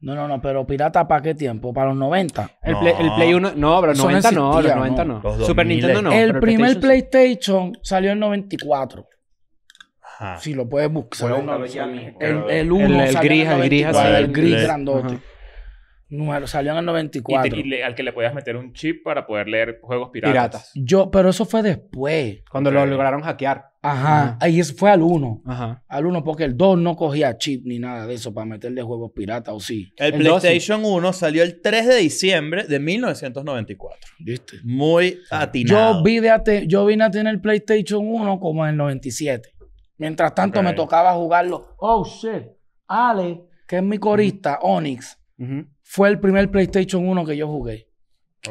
No, no, no, pero pirata para qué tiempo? Para los 90. El, Play, 1, no, pero los 90 no, los 90 no. Super Nintendo no. El, primer PlayStation... salió en 94. Si lo puedes buscar. el, el, el, el, gris, el gris El gris grandote. No, salió en el 94. Y, al que le podías meter un chip para poder leer juegos piratas. Yo, pero eso fue después. Cuando lo lograron hackear. Ajá. Ahí eso fue al 1. Ajá. Al 1 porque el 2 no cogía chip ni nada de eso para meterle juegos piratas o sí. El, PlayStation 1 salió el 3 de diciembre de 1994. ¿Viste? Muy atinado. Yo vi yo vine a tener el PlayStation 1 como en el 97. Mientras tanto me tocaba jugarlo. Oh shit. Ale, que es mi corista, Onyx fue el primer PlayStation 1 que yo jugué.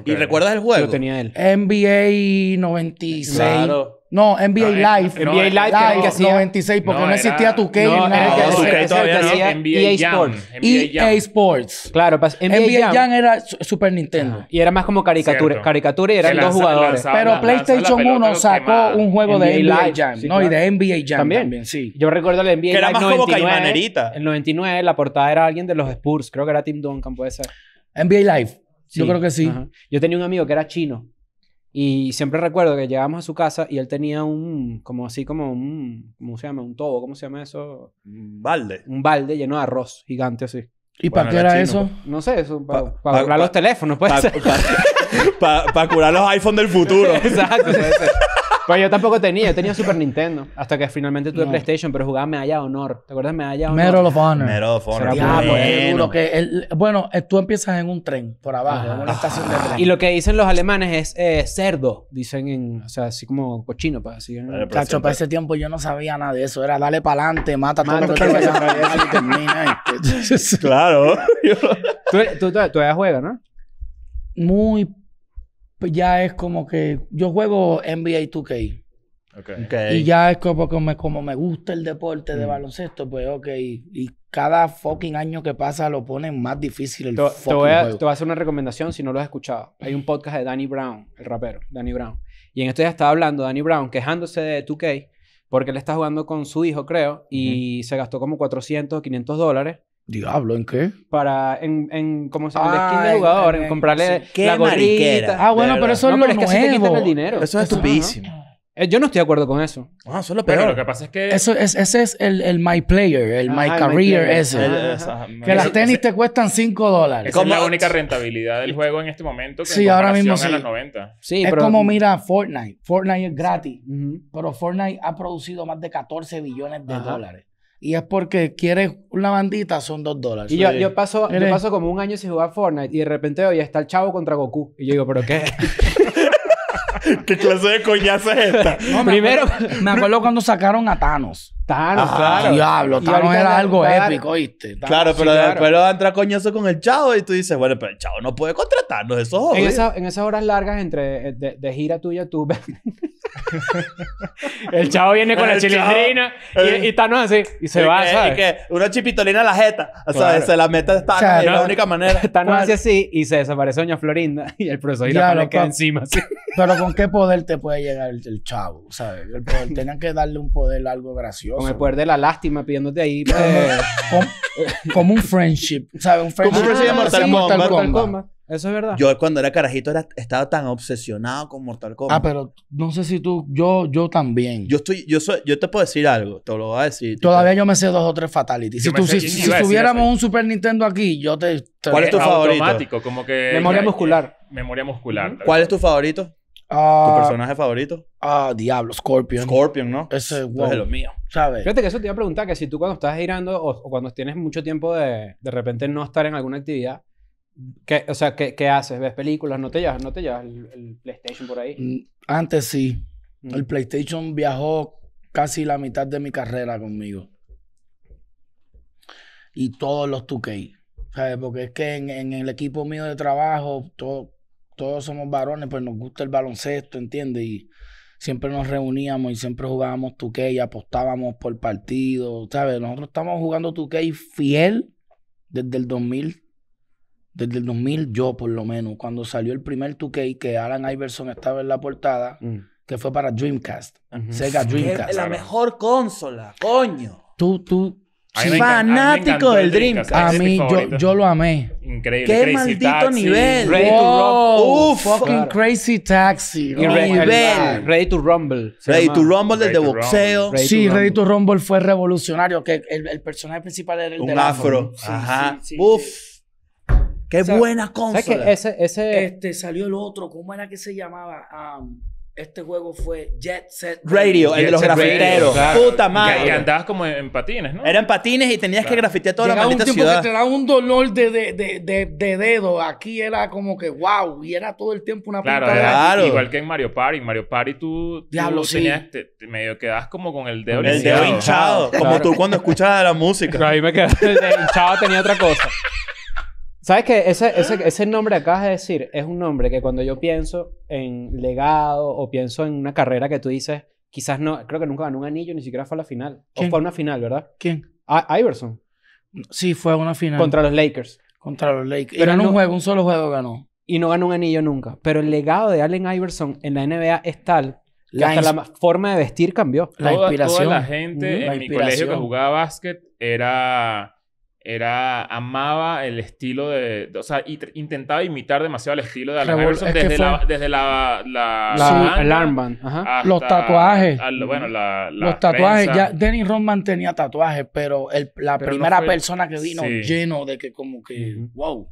¿Y recuerdas el juego? Yo tenía él. NBA 96. Claro. No, NBA Live. NBA Live, que hacía... 96, porque no, existía tu game. No, no, era, NBA EA Sports. EA Sports. Claro, NBA, Jam era Super Nintendo. y era más como caricatura. Cierto. y eran dos jugadores. pero PlayStation 1 sacó un juego de NBA Live, Jam. no, y de NBA Jam también. Yo recuerdo el NBA Jam. era más 99, como En El 99 la portada era alguien de los Spurs. Creo que era Tim Duncan, puede ser. NBA Live. Yo creo que sí. Yo tenía un amigo que era chino y siempre recuerdo que llegamos a su casa y él tenía un, como así, como un, ¿cómo se llama? Un tobo, ¿cómo se llama eso? Un balde. Un balde lleno de arroz gigante así. ¿Y para qué era, eso? Pues. No sé, eso, para, curar los teléfonos, puede ser. para curar los iPhones del futuro. Exacto, pues yo tampoco tenía, yo tenía Super Nintendo. Hasta que finalmente tuve PlayStation, pero jugaba Medalla Honor. ¿Te acuerdas de Medalla Honor? Medal of Honor. Medal of Honor. Ah, pues, que el- bueno, eh, tú empiezas en un tren por abajo, en una estación de tren. Y lo que dicen los alemanes es eh, cerdo, dicen en, o sea, así como cochino, pues, así. Chacho, para ese tiempo yo no sabía nada de eso. Era dale para adelante, mata todo lo que Mata todo termina. Claro. tú todavía juegas, ¿no? Muy pues ya es como que yo juego NBA 2K. Okay. Y ya es como, como, me gusta el deporte de mm. baloncesto, pues ok. Y cada fucking año que pasa lo ponen más difícil el te, te voy a, Te a hacer una recomendación si no lo has escuchado. Hay un podcast de Danny Brown, el rapero, Danny Brown. Y en esto ya estaba hablando Danny Brown quejándose de 2K porque él está jugando con su hijo, creo, y se gastó como 400, 500 dólares Diablo, ¿en qué? Para, en, en como se llama, la skin de jugador, en, comprarle la Ah, bueno, pero eso es lo que nuevo. Así el dinero. Eso es estupidísimo. Eh, yo no estoy de acuerdo con eso. Ah, solo Pero lo que pasa es que... Eso es, ese es el, el My Player, el My Career ese. Que las tenis te cuestan 5 dólares. Es como la única rentabilidad del juego en este momento que sí, en ahora mismo sí. a los 90. Sí, es como, mira, Fortnite. Fortnite es gratis. Pero Fortnite ha producido más de 14 billones de dólares y es porque quieres una bandita, son dos dólares. Y yo, yo, paso, paso como un año sin jugar Fortnite y de repente hoy está el chavo contra Goku. Y yo digo, ¿pero qué? ¿Qué clase de coñazo es esta? Primero, me acuerdo cuando sacaron a Thanos. ¡Tano, Ajá, claro. Diablo, era algo épico, oíste. claro, pero después lo coñazo con el chavo y tú dices, bueno, pero el chavo no puede contratarnos, esos jóvenes. En, esas en esas horas largas entre eh, de, gira tuya, tú. el chavo viene con la chilindrina y, está y, así, y se va, Y que una chipitolina la jeta, o sea, se la mete de es la única manera. Thanos hace así y se desaparece Doña Florinda y el profesor y le encima. Pero ¿con qué poder te puede llegar el, chavo, ¿sabes? El poder, tenían que darle un poder algo gracioso con el poder de la lástima pidiéndote ahí. Pues, eh, como, un friendship, ¿sabes? Un friendship. Como un friendship ah, Mortal, Kombat. Eso es verdad. Yo cuando era carajito estaba tan obsesionado con Mortal Kombat. Ah, pero no sé si tú, yo, yo también. Yo estoy, yo soy, yo te puedo decir algo, te lo voy a decir. Todavía yo me sé dos o tres fatalities. si, tuviéramos un Super Nintendo aquí, yo te. ¿Cuál es tu favorito? como que. Memoria muscular. Memoria muscular. ¿Cuál es tu favorito? ¿Tu ah, personaje favorito? Ah, Diablo, Scorpion. Scorpion, ¿no? Ese es lo mío. ¿Sabes? Fíjate que eso te iba a preguntar, que si tú cuando estás girando o, cuando tienes mucho tiempo de repente no estar en alguna actividad, ¿qué, o sea, ¿qué, haces? ¿Ves películas? ¿No te llevas, no te llevas el, PlayStation por ahí? Mm, antes sí. Mm. El PlayStation viajó casi la mitad de mi carrera conmigo. Y todos los 2K. ¿Sabes? Porque es que en, en el equipo mío de trabajo, todo, todos somos varones, pues nos gusta el baloncesto, ¿entiendes? Y siempre nos reuníamos y siempre jugábamos tuque y apostábamos por partido, ¿sabes? Nosotros estamos jugando tuque fiel desde el 2000, desde el 2000 yo por lo menos, cuando salió el primer 2K que Alan Iverson estaba en la portada, mm. que fue para Dreamcast, Sega Dreamcast. La mejor consola, coño. Tú, tú, Fanático del Dream A mí, yo, yo lo amé. Increíble. Qué maldito nivel. Ready to Rumble. fucking Crazy Taxi. Y nivel. Ready to Rumble. Ready to Rumble desde boxeo. sí, Ready to Rumble fue revolucionario. Que el, personaje principal era el Un del afro. Ajá. Sí, Qué buena consola. Que ese, ese... Este, salió el otro. ¿Cómo era que se llamaba? Um, este juego fue Jet Set Radio, el de los grafiteros. Puta madre. Y andabas como en patines, ¿no? Eran patines y tenías que grafitear toda la maldita un tiempo que te daba un dolor de, de, de, de, dedo. Aquí era como que wow. Y era todo el tiempo una claro, pantalla. Claro. Igual que en Mario Party. En Mario Party tú, Diablo, tenías, sí. te, te quedabas como con el dedo, el dedo hinchado. Como tú cuando escuchabas la música. Pero ahí me quedé hinchado tenía otra cosa. ¿Sabes qué? Ese, ese, nombre que acabas de decir es un nombre que cuando yo pienso en legado o pienso en una carrera que tú dices, quizás no, creo que nunca ganó un anillo, ni siquiera fue a la final. O fue a una final, ¿verdad? ¿Quién? Iverson. Sí, fue a una final. Contra los Lakers. Contra los Lakers. Pero en un juego, un solo juego ganó. Y no ganó un anillo nunca. Pero el legado de Allen Iverson en la NBA es tal que hasta la forma de vestir cambió. La inspiración. Toda la gente en mi colegio que jugaba básquet era era amaba el estilo de, o sea, intentaba imitar demasiado el estilo de Alan desde, la, desde la, el los tatuajes, bueno, la, los tatuajes, ya Dennis Rodman tenía tatuajes, pero la primera persona que vino lleno de que como que wow,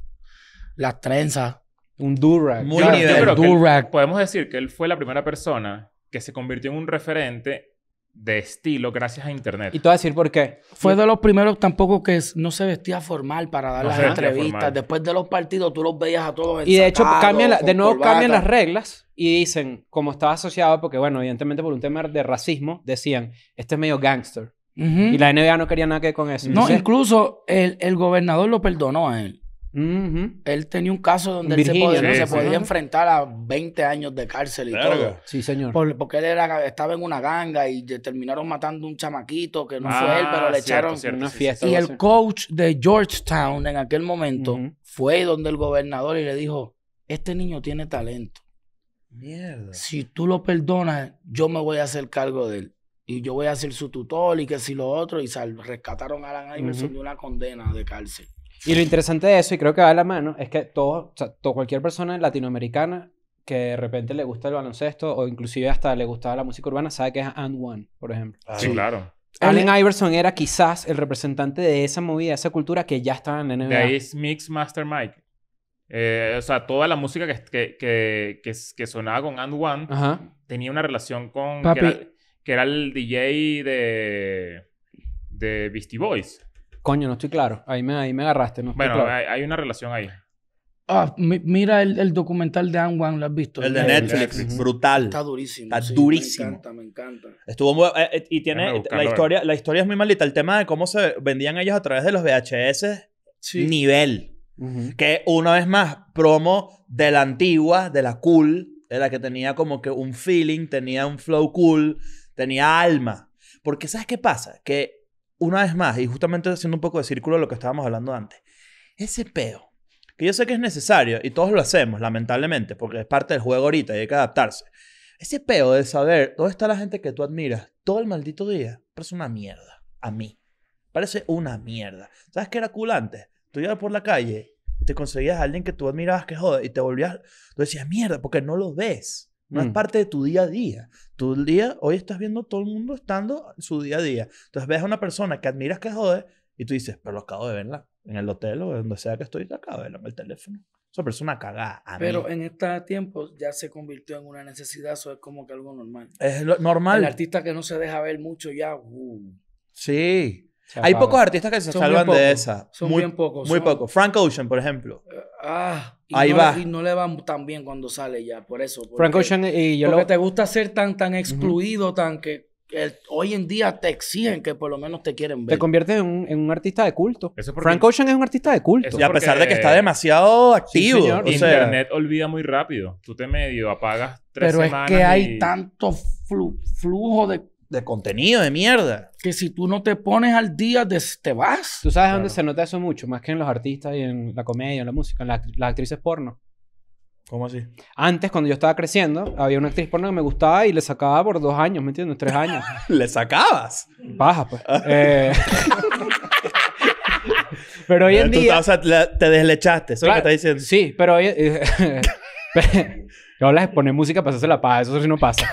las trenzas, un durag, muy bien... podemos decir que él fue la primera persona que se convirtió en un referente de estilo gracias a internet. Y te voy a decir por qué. Fue de los primeros tampoco que no se vestía formal para dar las entrevistas. Después de los partidos tú los veías a todos Y de hecho cambian de nuevo cambian las reglas y dicen, como estaba asociado porque bueno, evidentemente por un tema de racismo decían, este es medio gangster. Y la NBA no quería nada que con eso. No, incluso el, el gobernador lo perdonó a él. Él tenía un caso donde se podía, enfrentar a 20 años de cárcel y todo. Sí, señor. porque él era, estaba en una ganga y terminaron matando un chamaquito que no fue él, pero le ah, echaron Y el coach de Georgetown en aquel momento fue donde el gobernador y le dijo, este niño tiene talento. Mierda. Si tú lo perdonas, yo me voy a hacer cargo de él. Y yo voy a ser su tutor y que si lo otro. Y sal, rescataron a Alan Iverson de una condena de cárcel. Y lo interesante de eso, y creo que va de la mano, es que todo, cualquier persona latinoamericana que de repente le gusta el baloncesto o inclusive hasta le gustaba la música urbana sabe que es And One, por ejemplo. sí, claro. Allen Iverson era quizás el representante de esa movida, esa cultura que ya estaba en NBA. De ahí es Mix Master Mike. Eh, o sea, toda la música que, que, que, sonaba con And One tenía una relación con... Que, era, el DJ de, de Beastie Boys. Coño, no estoy claro. Ahí me, ahí me agarraste. No bueno, hay, una relación ahí. Ah, mira el, documental de Ang Wang, ¿lo has visto? El de Netflix, brutal. Está durísimo. Está durísimo. Me encanta, me encanta. Estuvo muy, eh, eh, y tiene la historia, la historia es muy malita. El tema de cómo se vendían ellos a través de los VHS, sí. nivel. Que una vez más, promo de la antigua, de la cool, de la que tenía como que un feeling, tenía un flow cool, tenía alma. Porque ¿sabes qué pasa? Que una vez más, y justamente haciendo un poco de círculo de lo que estábamos hablando antes, ese peo, que yo sé que es necesario, y todos lo hacemos, lamentablemente, porque es parte del juego ahorita y hay que adaptarse. Ese peo de saber dónde está la gente que tú admiras todo el maldito día, parece una mierda, a mí. Parece una mierda. ¿Sabes qué era culante Tú ibas por la calle y te conseguías a alguien que tú admirabas que jode y te volvías, tú decías, mierda, porque no lo ves. No es mm. parte de tu día a día. Tu día, hoy estás viendo todo el mundo estando en su día a día. Entonces ves a una persona que admiras que jode y tú dices, pero lo acabo de verla en el hotel o donde sea que estoy, acabo de verla en el teléfono. Esa persona cagada. pero en este tiempo ya se convirtió en una necesidad, eso es como que algo normal. Es normal. El artista que no se deja ver mucho ya. Uh. Sí. Hay pocos artistas que se salvan de esa. Son muy, bien pocos. Muy pocos. Frank Ocean, por ejemplo. Eh, ah, Ahí va. Y no le va tan bien cuando sale ya, por eso. Frank Ocean y yo Porque te gusta ser tan, tan excluido, tan que, hoy en día te exigen que por lo menos te quieren ver. Te conviertes en un, artista de culto. Frank Ocean es un artista de culto. Y a pesar de que está demasiado activo. Internet olvida muy rápido. Tú te medio apagas tres Pero es que hay tanto flujo de de contenido, de mierda. Que si tú no te pones al día, te vas. ¿Tú sabes dónde se nota eso mucho? Más que en los artistas y en la comedia, en la música, en las actrices porno. ¿Cómo así? Antes, cuando yo estaba creciendo, había una actriz porno que me gustaba y le sacaba por dos años, ¿me entiendes? Tres años. ¿Le sacabas? Paja, pues. Eh, pero hoy en día... O te deslechaste, eso es lo que estás diciendo. Sí, pero hoy... Yo hablas de poner música para hacerse la paja. eso sí no pasa.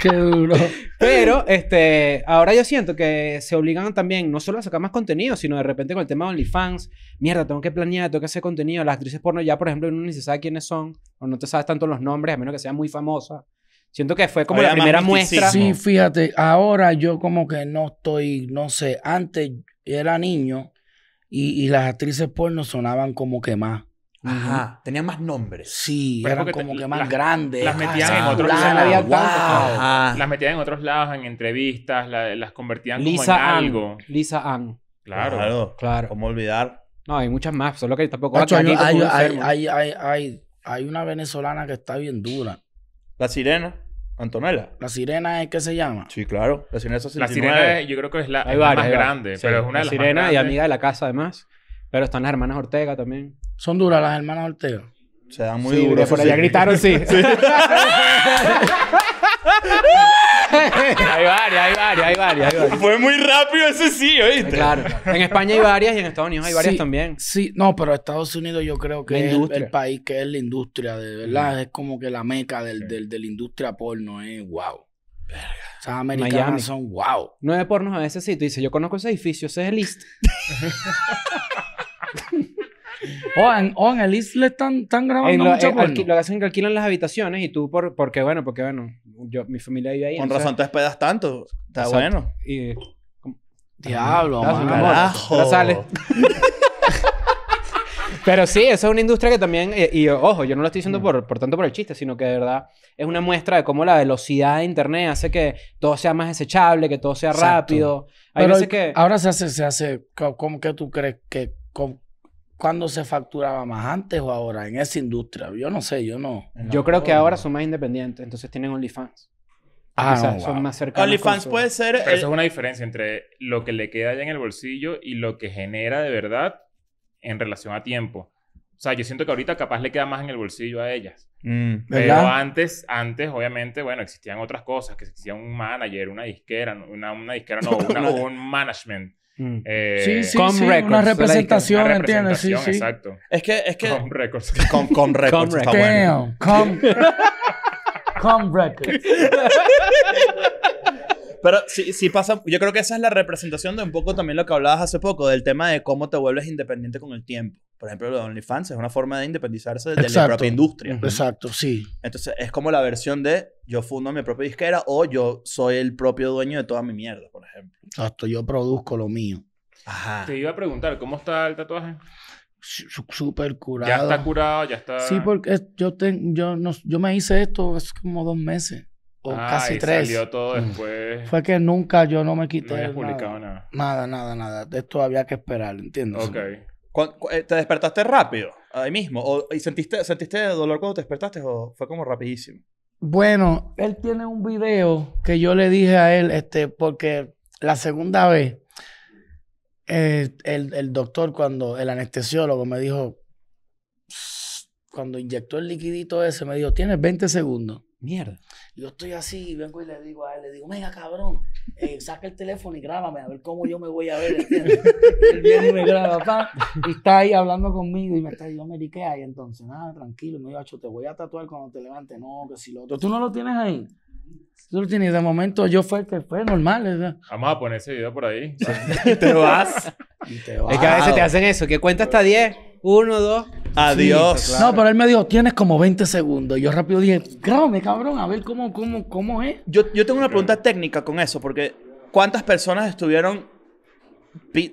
Qué duro. Pero este, ahora yo siento que se obligan también no solo a sacar más contenido, sino de repente con el tema de OnlyFans. Mierda, tengo que planear, tengo que hacer contenido. Las actrices porno ya, por ejemplo, no ni se sabe quiénes son, o no te sabes tanto los nombres, a menos que sea muy famosa. Siento que fue como la primera muestra. Sí, fíjate, ahora yo como que no estoy, no sé, antes era niño y, y las actrices porno sonaban como que más. Ajá. Tenía más nombres. Sí, eran como que más grandes. Las metían en otros lados. Las metían en otros lados, en entrevistas, la, las convertían como en algo. Lisa Ann. Claro. Claro. como olvidar? No, hay muchas más, solo que tampoco... hay, hay, hay, hay, hay, una venezolana que está bien dura. ¿La sirena? Antonella. ¿La sirena es que se llama? Sí, claro. La sirena es La sirena yo creo que es la, más grande, pero es una de las sirena y amiga de la casa además. Pero están las hermanas Ortega también. Son duras las hermanas Ortega. Se dan muy duro. duras. Por allá gritaron, sí. hay varias, hay varias, hay varias, Fue muy rápido ese sí, ¿oíste? Claro. En España hay varias y en Estados Unidos hay varias también. Sí, no, pero Estados Unidos yo creo que es el, país que es la industria, de verdad, mm. es como que la meca del, del, de la industria porno, es ¿eh? wow. O sea, americanas Miami. son wow. no Nueve pornos veces sí. Tú dices, yo conozco ese edificio, ese es el list. O oh, oh, en, el Isle están, están grabando mucho eh, Lo que hacen que alquilan las habitaciones y tú, por, porque bueno, porque bueno, yo, mi familia vive ahí. Con razón te despedas tanto. bueno. Y, Diablo, sale. Pero sí, eso es una industria que también, eh, y, ojo, yo no lo estoy diciendo por, por tanto por el chiste, sino que de verdad es una muestra de cómo la velocidad de Internet hace que todo sea más desechable, que todo sea rápido. Ahora se hace, se hace, ¿cómo que tú crees que, cuándo se facturaba más, antes o ahora, en esa industria. Yo no sé, yo no. Yo creo que ahora son más independientes, entonces tienen OnlyFans. Ah, son más cercanos. OnlyFans puede ser. Esa eh, es una diferencia entre lo que le queda ya en el bolsillo y lo que genera de verdad en relación a tiempo. O sea, yo siento que ahorita capaz le queda más en el bolsillo a ellas. Mm, pero antes, antes, obviamente, bueno, existían otras cosas, que existía un manager, una disquera, una, disquera, no, un management. Mm. Eh, sí, sí, sí records, una representación, ¿entiendes? Sí, exacto. Es que, es que... Com Records. Com, Records, está Bueno. Damn, com Records. Pero sí, pasa, yo creo que esa es la representación de un poco también lo que hablabas hace poco, del tema de cómo te vuelves independiente con el tiempo. Por ejemplo, lo de OnlyFans es una forma de independizarse de la propia industria. Exacto, sí. Entonces, es como la versión de yo fundo mi propia disquera o yo soy el propio dueño de toda mi mierda, por ejemplo. Exacto, yo produzco lo mío. Ajá. Te iba a preguntar, ¿cómo está el tatuaje? súper curado. Ya está curado, ya está. Sí, porque yo, yo, no, yo me hice esto hace como dos meses o ah, casi tres. Salió todo después. Fue que nunca yo no me quité. No publicado nada. Nada, nada, nada. Esto había que esperar, ¿entiendes? Ok. Eh, ¿Te despertaste rápido ahí mismo? ¿Y sentiste, sentiste dolor cuando te despertaste o fue como rapidísimo? Bueno, él tiene un video que yo le dije a él, este, porque la segunda vez, eh, el, el doctor, cuando el anestesiólogo me dijo, cuando inyectó el liquidito ese, me dijo, tienes 20 segundos. Mierda. Yo estoy así, vengo y le digo a él, le digo, venga cabrón, eh, saca el teléfono y grábame, a ver cómo yo me voy a ver, ¿entiendes? él viene y me graba, y está ahí hablando conmigo y me está diciendo, me ¿qué ahí, Entonces, nada, tranquilo, me dijo, te voy a tatuar cuando te levantes, no, que si lo otro. ¿Tú no lo tienes ahí? Tú lo tienes, de momento yo fue que fue normal. ¿verdad? Vamos a poner ese video por ahí. y te vas. Y te vas. Es que a veces te hacen eso, que cuenta hasta 10 uno, dos. Adiós. No, pero él me dijo, tienes como 20 segundos. yo rápido dije, grábame, cabrón, a ver cómo, cómo, cómo es. Yo, tengo una pregunta técnica con eso, porque ¿cuántas personas estuvieron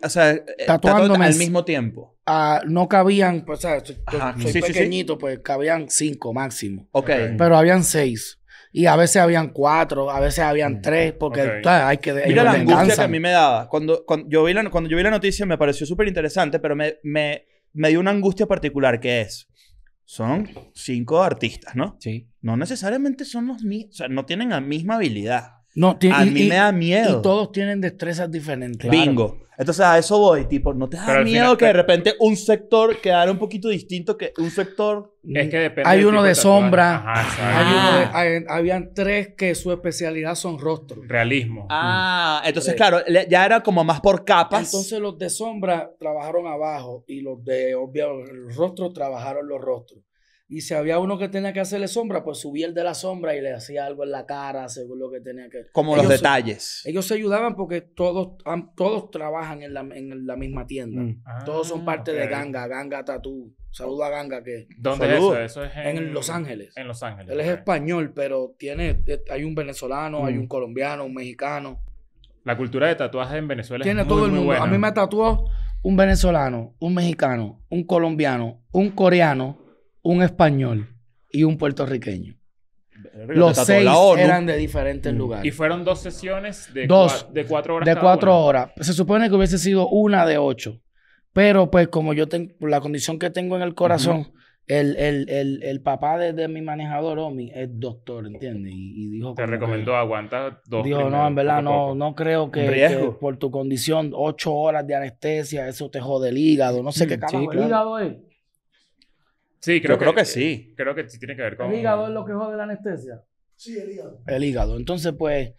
o sea, eh, tatuándome al mismo tiempo? Ah, no cabían, pues, o sea, soy, pequeñito, pues cabían cinco máximo. Ok. Pero habían seis. Y a veces habían cuatro, a veces habían mm. tres, porque hay que... Mira la angustia que a mí me daba. Cuando, yo vi la, cuando yo vi la noticia me pareció súper interesante, pero me me dio una angustia particular que es, son cinco artistas, ¿no? Sí. No necesariamente son los mismos, o sea, no tienen la misma habilidad. No, a mí me da miedo. Y todos tienen destrezas diferentes. Bingo. Entonces a eso voy, tipo, ¿no te da miedo que de repente un sector quedara un poquito distinto que un sector? Es que depende. Hay uno de, sombra. Ah. habían tres que su especialidad son rostros. Realismo. Ah, mm. entonces, eh. claro, ya era como más por capas. Entonces los de sombra trabajaron abajo y los de obvio, rostro trabajaron los rostros. Y si había uno que tenía que hacerle sombra, pues subía el de la sombra y le hacía algo en la cara, según lo que tenía que. Como los detalles. ellos se ayudaban porque todos, todos trabajan en la, misma tienda. Mm. todos son parte de ah, Ganga, Ganga Tatú. Saludo a Ganga que. ¿Dónde es eso? es en, Los Ángeles. En Los Ángeles. Él es español, pero tiene, eh, hay un venezolano, hay mm. un colombiano, un mexicano. La cultura de tatuajes en Venezuela tiene es muy, todo el mundo. A mí me tatuó un venezolano, un mexicano, un colombiano, un coreano un español y un puertorriqueño. Los seis eran de diferentes mm. lugares. Y fueron dos sesiones de, dos, de cuatro horas. De cuatro horas. Se supone que hubiese sido una de ocho. Pero pues como yo tengo la condición que tengo en el corazón, el, el, papá de, mi manejador, Omi, es doctor, ¿entiendes? Y, dijo... Te recomendó aguantar dos Dijo, no, en verdad, no, creo que, por tu condición, ocho horas de anestesia, eso te jode el hígado, no sé mm, qué hígado es. Sí, creo, creo que, sí. Eh, creo que sí tiene que ver con... ¿El hígado es lo que jode la anestesia? Sí, el hígado. El hígado. Entonces, pues,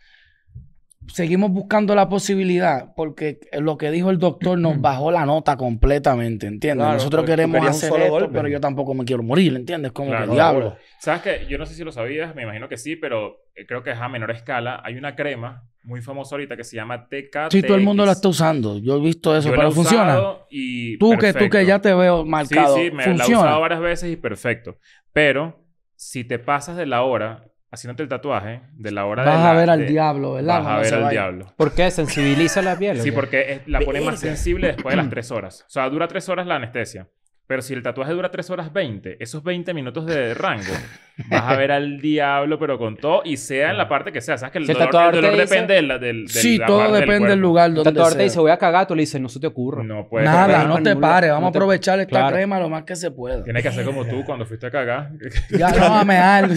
seguimos buscando la posibilidad porque lo que dijo el doctor nos bajó la nota completamente, ¿entiendes? Nosotros queremos hacer esto, pero yo tampoco me quiero morir, ¿entiendes? Como claro, que diablo. ¿Sabes qué? Yo no sé si lo sabías, me imagino que sí, pero eh, creo que es a menor escala. Hay una crema muy famoso ahorita que se llama TK. Sí, todo el mundo la está usando. Yo he visto eso, pero funciona. Y tú que tú que ya te veo marcado. Sí, sí, me funciona. la he usado varias veces y perfecto. Pero si te pasas de la hora haciéndote el tatuaje, de la hora vas de Vas a ver al diablo, ¿verdad? Vas a ver al diablo. ¿Por qué? ¿Sensibiliza la piel? Sí, porque es, la pone más sensible después de las tres horas. O sea, dura tres horas la anestesia. Pero si el tatuaje dura 3 horas 20, esos 20 minutos de rango, vas a ver al diablo, pero con todo, y sea en la parte que sea. ¿Sabes que el, dolor, depende del, del, Sí, todo depende del, lugar donde El tatuador te dice, voy a cagar, tú le dices, no se te ocurra. No puede Nada, no te pares, vamos a aprovechar esta crema lo más que se pueda. Tienes que hacer como tú cuando fuiste a cagar. ya, no, a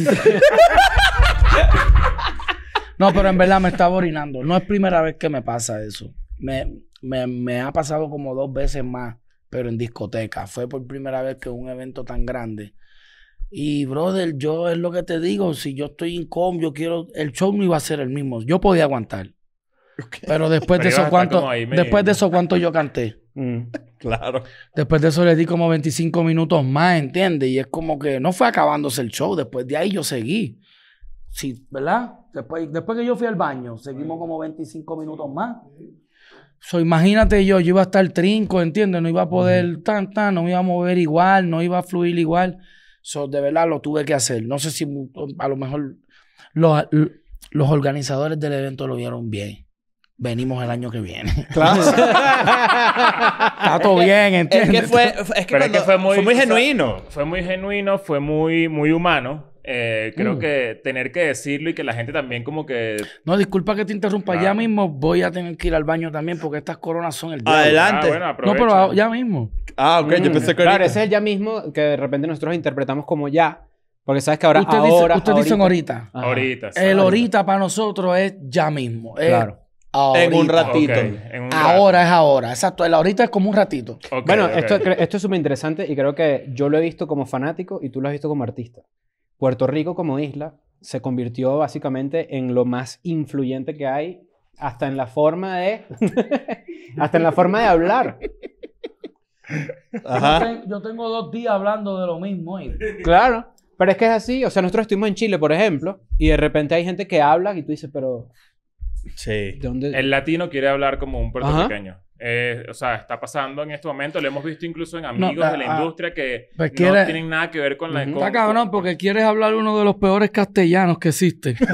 no, pero en verdad me estaba orinando. No es primera vez que me pasa eso. Me, me, me ha pasado como dos veces más pero en discoteca. Fue por primera vez que un evento tan grande. Y, brother, yo es lo que te digo, si yo estoy incómodo, yo quiero, el show no iba a ser el mismo. Yo podía aguantar. Pero después de eso, ¿cuánto, después de eso, ¿cuánto yo canté? Mm, claro. Después de eso le di como 25 minutos más, ¿entiendes? Y es como que no fue acabándose el show. Después de ahí yo seguí. Sí, ¿verdad? Después, después que yo fui al baño, seguimos como 25 minutos más. So, imagínate yo, yo iba a estar trinco, ¿entiendes? No iba a poder tan, tan, no me iba a mover igual, no iba a fluir igual. So, de verdad lo tuve que hacer. No sé si a lo mejor los, los organizadores del evento lo vieron bien. Venimos el año que viene. Claro. Está todo bien, ¿entiendes? Es que fue, fue muy, muy genuino. fue muy genuino, fue muy, muy humano. Eh, creo mm. que tener que decirlo y que la gente también como que... No, disculpa que te interrumpa. Ya mismo voy a tener que ir al baño también porque estas coronas son el... Adelante. Ah, no, pero ya mismo. Ah, ok. Yo mm. pensé que... Claro, es el ya mismo que de repente nosotros interpretamos como ya. Porque sabes que ahora... ahora dice, ustedes dicen ahorita. Ahorita. El ahorita para nosotros es ya mismo. claro. En un ratito. ahora es ahora. Exacto. El ahorita es como un ratito. bueno, Esto, esto es súper interesante y creo que yo lo he visto como fanático y tú lo has visto como artista. Puerto Rico como isla se convirtió básicamente en lo más influyente que hay, hasta en la forma de, hasta en la forma de hablar. Yo, tengo, dos días hablando de lo mismo. Claro, pero es que es así. O sea, nosotros estuvimos en Chile, por ejemplo, y de repente hay gente que habla y tú dices, pero... Sí. El latino quiere hablar como un puertorriqueño. Eh, o sea, está pasando en este momento. Lo hemos visto incluso en amigos de la ah, ah, industria que pues no tienen nada que ver con la... Uh está cabrón porque quieres hablar uno de los peores castellanos que existe.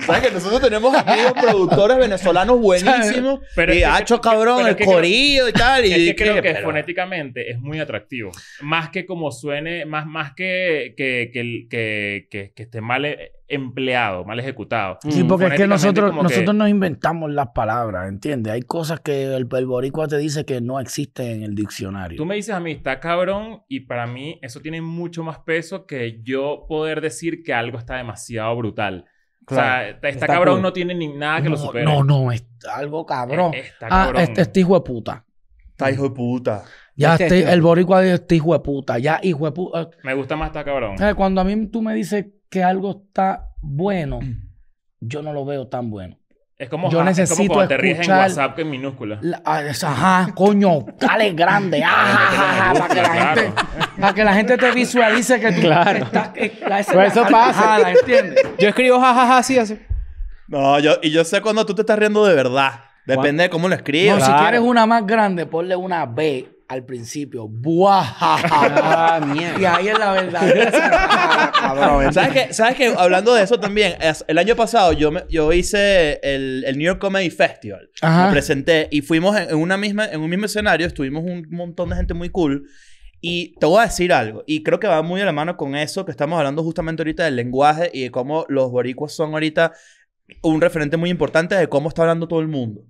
¿Sabes que nosotros tenemos amigos productores venezolanos buenísimos? y ah, ha hecho cabrón, el corillo y tal. Y creo que, fonéticamente es muy atractivo. Más que como suene, más, más que, que, que, esté mal empleado, mal ejecutado. Sí, mm. porque es que nosotros, nosotros nos inventamos las palabras, ¿entiendes? Hay cosas que el, boricua te dice que no existen en el diccionario. Tú me dices a mí, está cabrón, y para mí eso tiene mucho más peso que yo poder decir que algo está demasiado brutal. o sea, está, cabrón no tiene ni nada que lo supere. No, no, algo cabrón. E, está ah, cabrón. Este, este, hijo de puta. Está hijo de puta. Ya este, este, este. el boricua de este hijo de puta. Ya hijo de puta. Me gusta más está cabrón. Eh, cuando a mí tú me dices que algo está bueno, mm. yo no lo veo tan bueno. Es como, yo necesito es cuando te ríes en WhatsApp en minúscula. Ah, ajá, coño, dale grande. Ajá, para, que la gente, para que la gente te visualice que tú estás... Claro. Eh, pues eso pasa. ¿entiendes? Yo escribo jajaja así, así. No, yo, y yo sé cuando tú te estás riendo de verdad. Depende de cómo lo escribas. No, si quieres una más grande, ponle una B al principio. ¡Buah! Ah, mierda. Y ahí es la verdad. ¿Sabes qué? ¿Sabes Hablando de eso también, el año pasado yo, yo hice el, el New York Comedy Festival. Me presenté y fuimos en, una misma, en un mismo escenario, estuvimos un montón de gente muy cool. Y te voy a decir algo, y creo que va muy de la mano con eso que estamos hablando justamente ahorita del lenguaje y de cómo los boricuas son ahorita un referente muy importante de cómo está hablando todo el mundo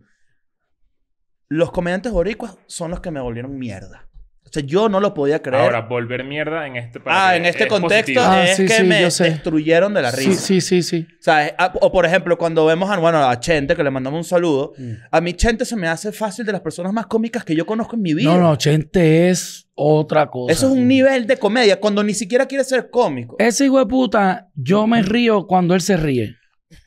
los comediantes boricuas son los que me volvieron mierda. O sea, yo no lo podía creer. Ahora, volver mierda en este Ah, en este contexto es ah, que me destruyeron de la risa. Sí, sí, sí, O sea, ah, o por ejemplo, cuando vemos a, bueno, a Chente, que le mandamos un saludo, mm. a mi Chente se me hace fácil de las personas más cómicas que yo conozco en mi vida. No, no, Chente es otra cosa. Eso es un nivel de comedia cuando ni siquiera quiere ser cómico. Ese hijo de puta, yo me mm. río cuando él se ríe.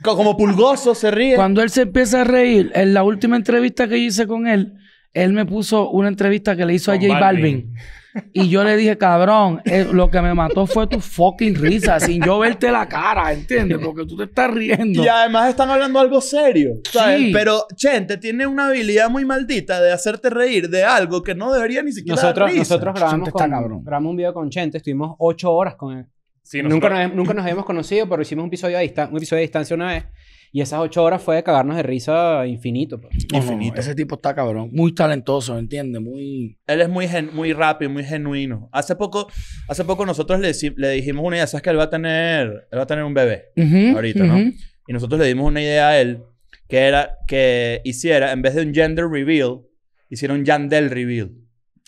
Como pulgoso se ríe. Cuando él se empieza a reír, en la última entrevista que hice con él, él me puso una entrevista que le hizo a J Balvin. Y yo le dije, cabrón, eh, lo que me mató fue tu fucking risa, sin yo verte la cara, ¿entiendes? Porque tú te estás riendo. Y además están hablando algo serio, Sí. Pero Chente tiene una habilidad muy maldita de hacerte reír de algo que no debería ni siquiera nosotros, dar Nosotros grabamos, con, grabamos un video con Chente, estuvimos ocho horas con él nunca, nos, nunca nos habíamos conocido, pero hicimos un episodio, a un episodio de distancia una vez. Y esas ocho horas fue de cagarnos de risa infinito. Pues. Infinito. ese tipo está cabrón. Muy talentoso, ¿entiendes? Muy... Él es muy, muy rápido, muy genuino. Hace poco, hace poco nosotros le, le dijimos una idea. ¿Sabes que él va a tener, él va a tener un bebé? ahorita, ¿no? Y nosotros le dimos una idea a él que era que hiciera, en vez de un gender reveal, hiciera un Yandel reveal.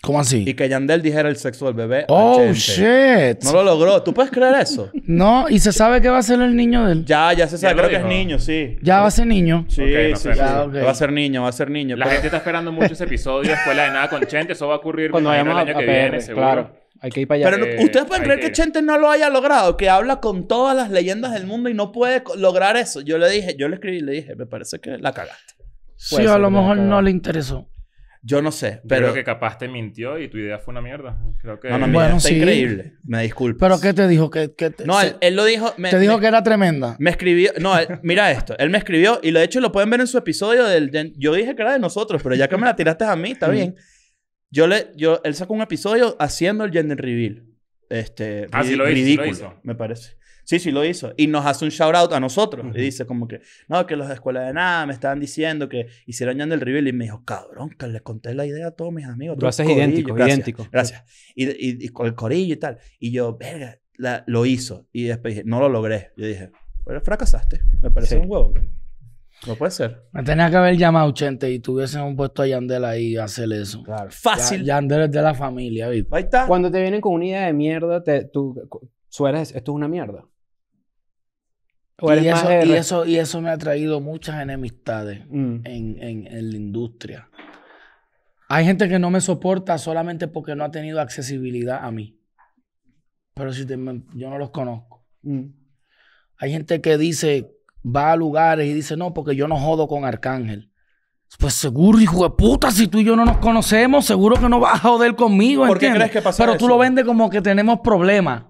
¿Cómo así? Y que Yandel dijera el sexo del bebé. Oh, shit. No lo logró. ¿Tú puedes creer eso? no, y se sabe que va a ser el niño de él. Ya, ya se sabe. Creo que es niño, sí. Ya va a ser niño. Sí, sí, sí. Va a ser niño, va a ser niño. La gente está esperando mucho ese episodio después Escuela de nada con Chente. Eso va a ocurrir cuando vayamos el año que viene, seguro. Claro. Hay que ir para allá. Pero eh, ustedes pueden creer que, Chente no lo haya logrado, que habla con todas las leyendas del mundo y no puede lograr eso. Yo le dije, yo le escribí y le dije, me parece que la cagaste. sí, a pues, lo mejor no le interesó. Yo no sé, pero... creo que capaz te mintió y tu idea fue una mierda. Creo que... No, no, bueno, está increíble. Me disculpo. ¿Pero qué te dijo? Que No, él, lo dijo... te dijo que era tremenda. Me escribió... No, mira esto. Él me escribió y lo de hecho lo pueden ver en su episodio del... yo dije que era de nosotros, pero ya que me la tiraste a mí, está mm. bien. Yo le... Yo, él sacó un episodio haciendo el gender reveal. Este... Ah, lo hizo. me parece. Sí, sí lo hizo. Y nos hace un shout out a nosotros. Y dice como que, no, que los de Escuela de Nada me estaban diciendo que hicieron Yandel en el Y me dijo, cabrón, que le conté la idea a todos mis amigos. Lo haces idéntico, idéntico. Gracias. Y, y, con el corillo y tal. Y yo, verga, lo hizo. Y después dije, no lo logré. Yo dije, pero fracasaste. Me parece un huevo. No puede ser. Me tenía que haber llamado Chente y tuviesen un puesto a Yandel ahí y hacer eso. Claro. Fácil. Yandel es de la familia, ¿viste? Cuando te vienen con una idea de mierda, te, tú, sueres esto es una mierda. Y eso, y, eso, me ha traído muchas enemistades mm. en, la industria. Hay gente que no me soporta solamente porque no ha tenido accesibilidad a mí. Pero si yo no los conozco. Mm. Hay gente que dice, va a lugares y dice, no, porque yo no jodo con Arcángel. Pues seguro, hijo de puta, si tú y yo no nos conocemos, seguro que no vas a joder conmigo. ¿Por qué crees que pasa Pero tú lo vendes como que tenemos problemas.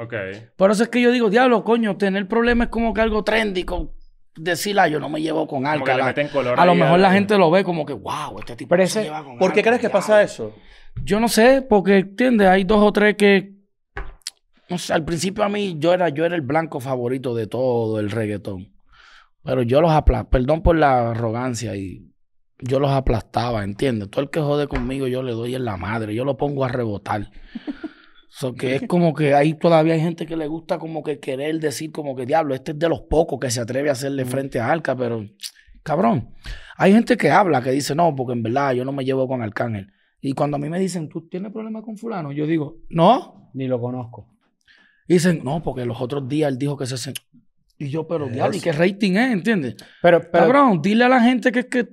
Ok. Por eso es que yo digo, diablo, coño, tener problemas es como que algo trendy, con decirla, ah, yo no me llevo con algo. A lo mejor la gente lo ve como que, wow, este tipo se lleva con ¿Por qué crees que pasa eso? Yo no sé, porque, ¿entiendes? Hay dos o tres que... No sé, al principio a mí yo era, yo era el blanco favorito de todo el reggaetón. Pero yo los aplastaba, perdón por la arrogancia y yo los aplastaba, ¿entiendes? Todo el que jode conmigo yo le doy en la madre, yo lo pongo a rebotar. So que es como que ahí todavía hay gente que le gusta como que querer decir como que diablo, este es de los pocos que se atreve a hacerle frente a Arca, pero cabrón, hay gente que habla, que dice, no, porque en verdad yo no me llevo con Arcángel. Y cuando a mí me dicen, ¿tú tienes problemas con fulano? Yo digo, no. Ni lo conozco. dicen, no, porque los otros días él dijo que se sentó. Y yo, pero diablo, ¿y qué rating es? ¿Entiendes? Pero, pero, cabrón, dile a la gente que es que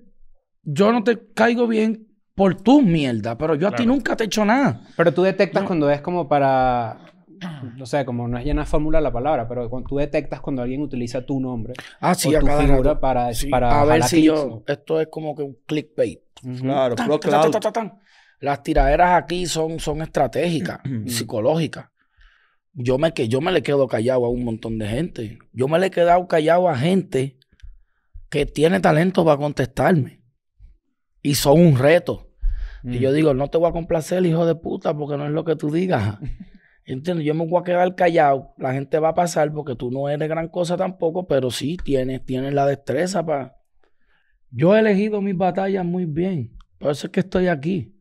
yo no te caigo bien, por tu mierda. pero yo a ti nunca te he hecho nada. Pero tú detectas cuando es como para, no sé, como no es llena fórmula la palabra, pero cuando tú detectas cuando alguien utiliza tu nombre ah, tu figura para, para a ver si yo, esto es como que un clickbait. Claro, Claro, Las tiraderas aquí son, son estratégicas, psicológicas. Yo me, yo me le quedo callado a un montón de gente. Yo me le he quedado callado a gente que tiene talento para contestarme. Y son un reto. Y yo digo, no te voy a complacer, hijo de puta, porque no es lo que tú digas. entiendo Yo me voy a quedar callado. La gente va a pasar porque tú no eres gran cosa tampoco, pero sí tienes, tienes la destreza para... Yo he elegido mis batallas muy bien. Por eso es que estoy aquí.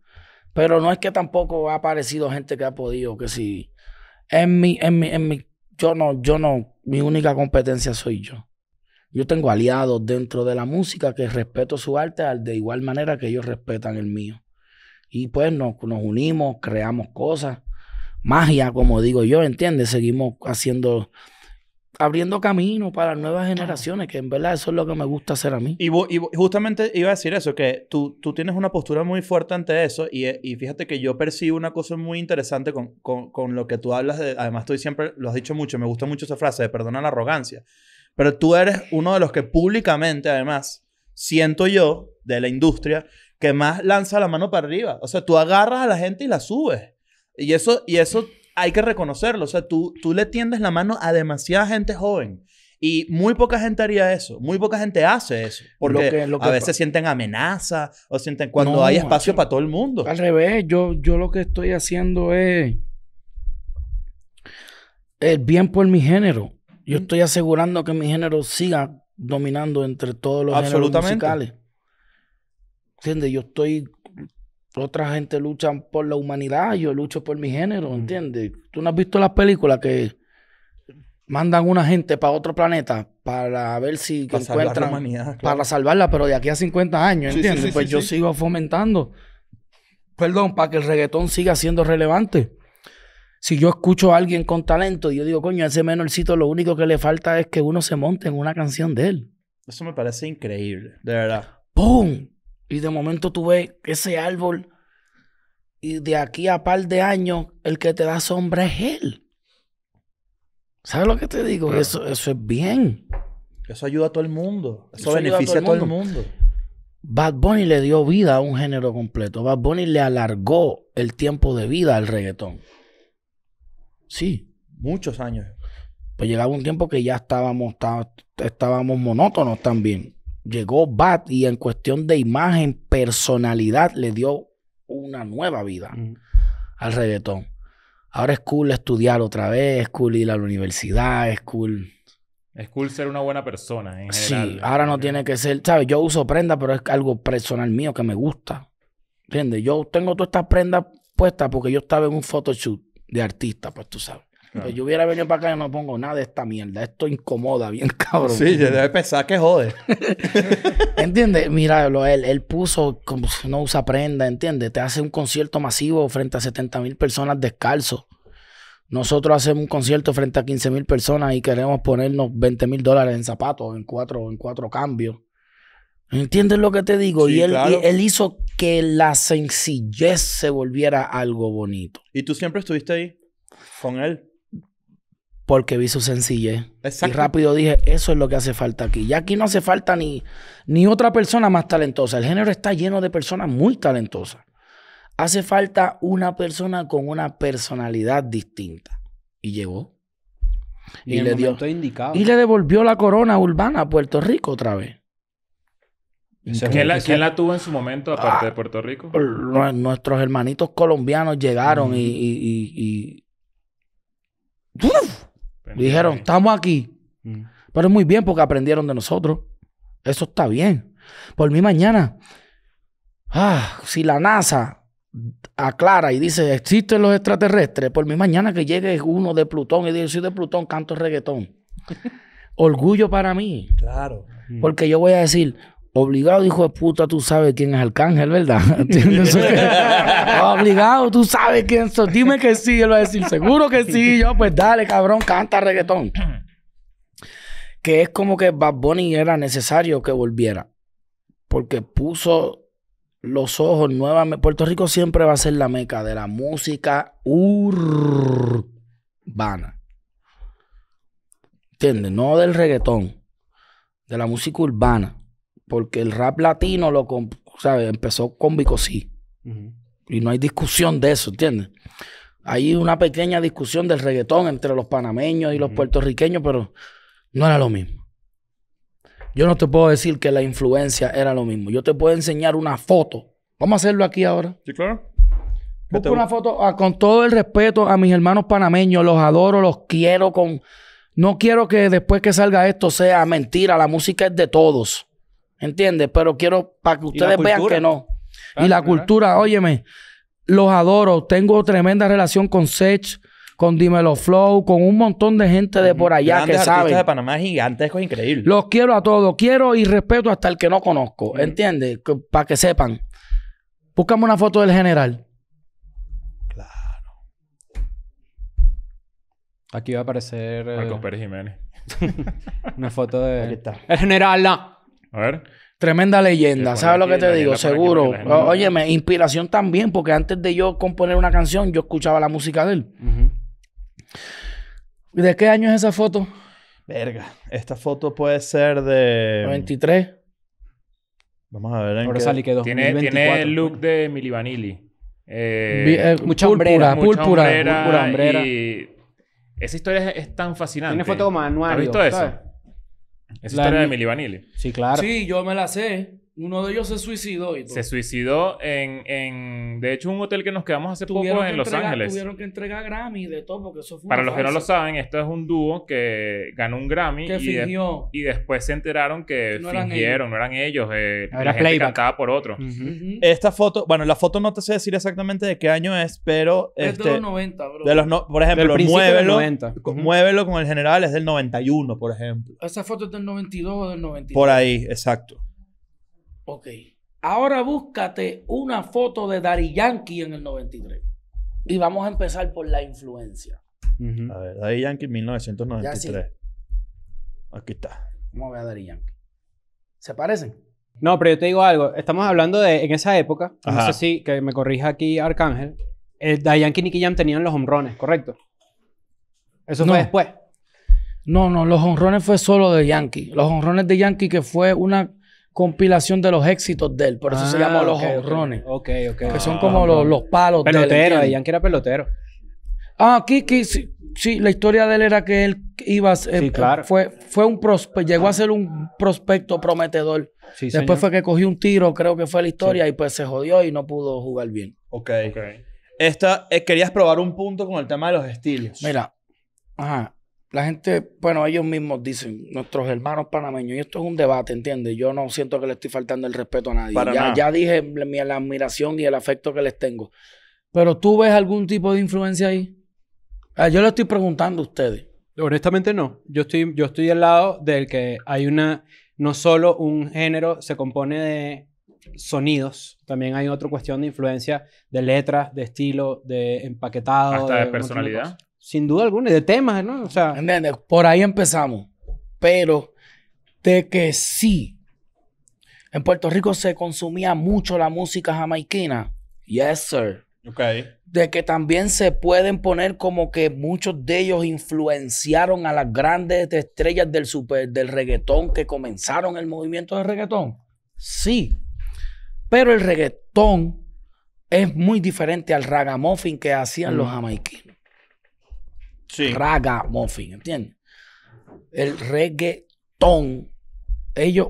Pero no es que tampoco ha aparecido gente que ha podido, que si... En mi, en mi, en mi... Yo no, yo no. Mi única competencia soy yo. Yo tengo aliados dentro de la música que respeto su arte de igual manera que ellos respetan el mío. Y pues nos, nos unimos, creamos cosas, magia, como digo yo, ¿entiendes? Seguimos haciendo abriendo camino para nuevas generaciones, que en verdad eso es lo que me gusta hacer a mí. Y, y justamente iba a decir eso, que tú, tú tienes una postura muy fuerte ante eso y, eh, fíjate que yo percibo una cosa muy interesante con, lo que tú hablas, además estoy siempre lo has dicho mucho, me gusta mucho esa frase de perdona la arrogancia, pero tú eres uno de los que públicamente además siento yo de la industria que más lanza la mano para arriba. O sea, tú agarras a la gente y la subes. Y eso, y eso hay que reconocerlo. O sea, tú, tú le tiendes la mano a demasiada gente joven. Y muy poca gente haría eso. Muy poca gente hace eso. Porque a veces sienten amenaza o sienten cuando hay espacio para todo el mundo. Al revés, yo, yo lo que estoy haciendo es el bien por mi género. Yo estoy asegurando que mi género siga dominando entre todos los géneros musicales. ¿Entiendes? Yo estoy. Otra gente lucha por la humanidad, yo lucho por mi género, ¿entiendes? Tú no has visto las películas que mandan una gente para otro planeta para ver si encuentran humanidad, para salvarla, pero de aquí a 50 años, ¿entiendes? pues yo sigo fomentando. Perdón, para que el reggaetón siga siendo relevante. Si yo escucho a alguien con talento y yo digo, coño, a ese menorcito lo único que le falta es que uno se monte en una canción de él. Eso me parece increíble, de verdad. ¡Pum! Y de momento tú ves ese árbol y de aquí a par de años el que te da sombra es él. ¿Sabes lo que te digo? Eso, eso es bien. Eso ayuda a todo el mundo. Eso, beneficia a todo, el, mundo. el mundo. Bad Bunny le dio vida a un género completo. Bad Bunny le alargó el tiempo de vida al reggaetón. Sí. Muchos años. Pues llegaba un tiempo que ya estábamos, estábamos monótonos también llegó Bat y en cuestión de imagen, personalidad, le dio una nueva vida mm. al reggaetón. Ahora es cool estudiar otra vez, es cool ir a la universidad, es cool. Es cool ser una buena persona. En sí, ahora no tiene que ser, ¿sabes? Yo uso prenda, pero es algo personal mío que me gusta. ¿Entiendes? Yo tengo todas estas prendas puestas porque yo estaba en un photoshoot de artista, pues tú sabes yo hubiera venido para acá y no pongo nada de esta mierda. Esto incomoda bien, cabrón. Sí, se debe pensar que jode. ¿Entiendes? Míralo, él, él puso, como no usa prenda, ¿entiendes? Te hace un concierto masivo frente a 70 mil personas descalzo. Nosotros hacemos un concierto frente a 15 mil personas y queremos ponernos 20 mil dólares en zapatos en cuatro, en cuatro cambios. ¿Entiendes lo que te digo? y, él, y, él, hizo que la sencillez se volviera algo bonito. ¿Y tú siempre estuviste ahí con él? porque vi su sencillez. Y rápido dije, eso es lo que hace falta aquí. Y aquí no hace falta ni, ni otra persona más talentosa. El género está lleno de personas muy talentosas. Hace falta una persona con una personalidad distinta. Y llegó. Y, le dio. Y le devolvió la corona urbana a Puerto Rico otra vez. ¿Quién la, tuvo en su momento, aparte de ah, Puerto Rico? Nuestros hermanitos colombianos llegaron y, y... Dijeron, estamos aquí. Mm. Pero es muy bien porque aprendieron de nosotros. Eso está bien. Por mi mañana, ah, si la NASA aclara y dice, existen los extraterrestres, por mi mañana que llegue uno de Plutón y dice, soy de Plutón, canto reggaetón. Orgullo para mí. Claro. Mm. Porque yo voy a decir, Obligado, hijo de puta, tú sabes quién es Arcángel, ¿verdad? Obligado, tú sabes quién es. Dime que sí, él va a decir, seguro que sí. Yo, pues dale, cabrón, canta reggaetón. Que es como que Bad Bunny era necesario que volviera. Porque puso los ojos nuevamente. Puerto Rico siempre va a ser la meca de la música urbana. ¿Entiendes? No del reggaetón. De la música urbana porque el rap latino lo ¿sabes? empezó con Bicosí. Y no hay discusión de eso, ¿entiendes? Hay una pequeña discusión del reggaetón entre los panameños y los puertorriqueños, pero no era lo mismo. Yo no te puedo decir que la influencia era lo mismo. Yo te puedo enseñar una foto. Vamos a hacerlo aquí ahora. Sí, claro. Busco una foto ah, con todo el respeto a mis hermanos panameños. Los adoro, los quiero con... No quiero que después que salga esto sea mentira. La música es de todos. ¿Entiendes? Pero quiero para que ustedes vean que no. y la cultura, óyeme, los adoro. Tengo tremenda relación con Sech, con Dimelo Flow, con un montón de gente de por allá que sabe. de Panamá gigantesco, es increíble. Los quiero a todos. Quiero y respeto hasta el que no conozco. ¿Entiendes? Para que sepan. Búscame una foto del general. Claro. Aquí va a aparecer... Marcos eh, Pérez Jiménez. una foto de... general, no. A ver. Tremenda leyenda, ¿sabes lo que te digo? Seguro. Óyeme, inspiración también, porque antes de yo componer una canción, yo escuchaba la música de él. ¿De qué año es esa foto? Verga, esta foto puede ser de... 93. Vamos a ver Ahora sale Tiene, el look pues. de Milivanili. Vanilli. Eh, eh, mucha púrpura, púrpura, púrpura, Y esa historia es, tan fascinante. Tiene foto manual. ¿Has visto eso? Esa la historia de Milly Vanilli. Sí, claro. Sí, yo me la sé. Uno de ellos se suicidó y Se suicidó en, en de hecho, un hotel que nos quedamos hace poco en Los Ángeles. Tuvieron que entregar Grammy de todo porque eso fue Para los que no lo saben, esto es un dúo que ganó un Grammy y, fingió. y después se enteraron que no fingieron, eran no eran ellos. Eh, Era la por otro. Esta foto, bueno, la foto no te sé decir exactamente de qué año es, pero... Es este, de los 90, bro. por ejemplo, muévelo, 90. muévelo con el general, es del 91, por ejemplo. Esa foto es del 92 o del 93. Por ahí, exacto. Ok. Ahora búscate una foto de Dari Yankee en el 93. Y vamos a empezar por la influencia. A ver, Dari Yankee 1993. Aquí está. ¿Cómo ve a Dari Yankee. ¿Se parecen? No, pero yo te digo algo. Estamos hablando de en esa época. No sé si que me corrija aquí Arcángel. El eh, Dari Yankee y Nicky Jam tenían los hombrones, ¿correcto? Eso no. fue después. No, no, los honrones fue solo de Yankee. Los honrones de Yankee que fue una compilación de los éxitos de él. Por eso se ah, llama Los Honrones. ok, ok. Que son ah, como los, los, palos pelotero, de Pelotero, era pelotero. Ah, Kiki, sí, la historia de él era que él iba a ser, eh, sí, fue, fue un prospecto, llegó a ser un prospecto prometedor. Sí, Después fue que cogió un tiro, creo que fue la historia, y pues se jodió y no pudo jugar bien. Ok. okay. Esta, eh, querías probar un punto con el tema de los estilos. Mira, ajá la gente, bueno, ellos mismos dicen, nuestros hermanos panameños, y esto es un debate, ¿entiendes? Yo no siento que le estoy faltando el respeto a nadie. ya, ya dije mi, la admiración y el afecto que les tengo. Pero tú ves algún tipo de influencia ahí? Ah, yo le estoy preguntando a ustedes. Honestamente no. Yo estoy, yo estoy al lado del que hay una, no solo un género se compone de sonidos, también hay otra cuestión de influencia de letras, de estilo, de empaquetado. Hasta de personalidad sin duda alguna, de temas, ¿no? O sea... Por ahí empezamos. Pero de que sí, en Puerto Rico se consumía mucho la música jamaiquina. Yes, sir. Okay. De que también se pueden poner como que muchos de ellos influenciaron a las grandes estrellas del super, del reggaetón que comenzaron el movimiento del reggaetón. Sí. Pero el reggaetón es muy diferente al ragamuffin que hacían los mm. jamaiquinos. Raga, moffin ¿entiendes? El reggaetón, ellos,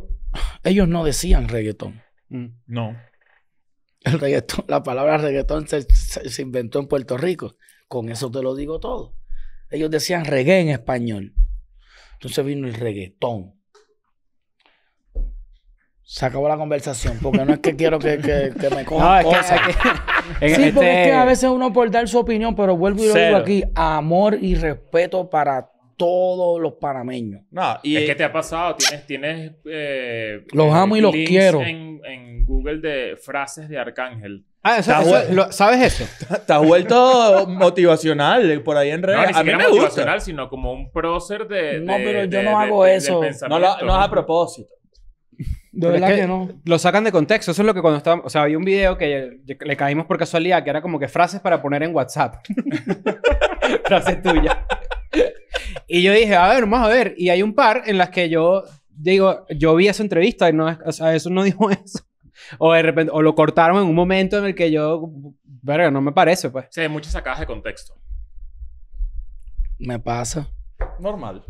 ellos no decían reggaetón. Mm, no. El reggaetón, la palabra reggaetón se, se inventó en Puerto Rico. Con eso te lo digo todo. Ellos decían reggae en español. Entonces vino el reggaetón se acabó la conversación, porque no es que quiero que, me coja cosas. sí, porque este es que a veces uno por dar su opinión, pero vuelvo y lo digo aquí, amor y respeto para todos los panameños. No, y es que te ha pasado, tienes, tienes eh, los amo y los quiero. En, Google de frases de Arcángel. Ah, eso, eso, has ¿sabes vuelto motivacional por ahí en redes. No, a me motivacional, sino como un prócer de, No, pero yo no hago eso. No, no es a propósito. De verdad que, no. Lo sacan de contexto. Eso es lo que cuando estábamos. O sea, había un video que le caímos por casualidad, que era como que frases para poner en WhatsApp. frases tuyas. y yo dije, a ver, vamos a ver. Y hay un par en las que yo digo, yo vi esa entrevista y no, o eso no dijo eso. O de repente, o lo cortaron en un momento en el que yo, verga, no me parece, pues. Sí, hay muchas sacadas de contexto. Me pasa. Normal.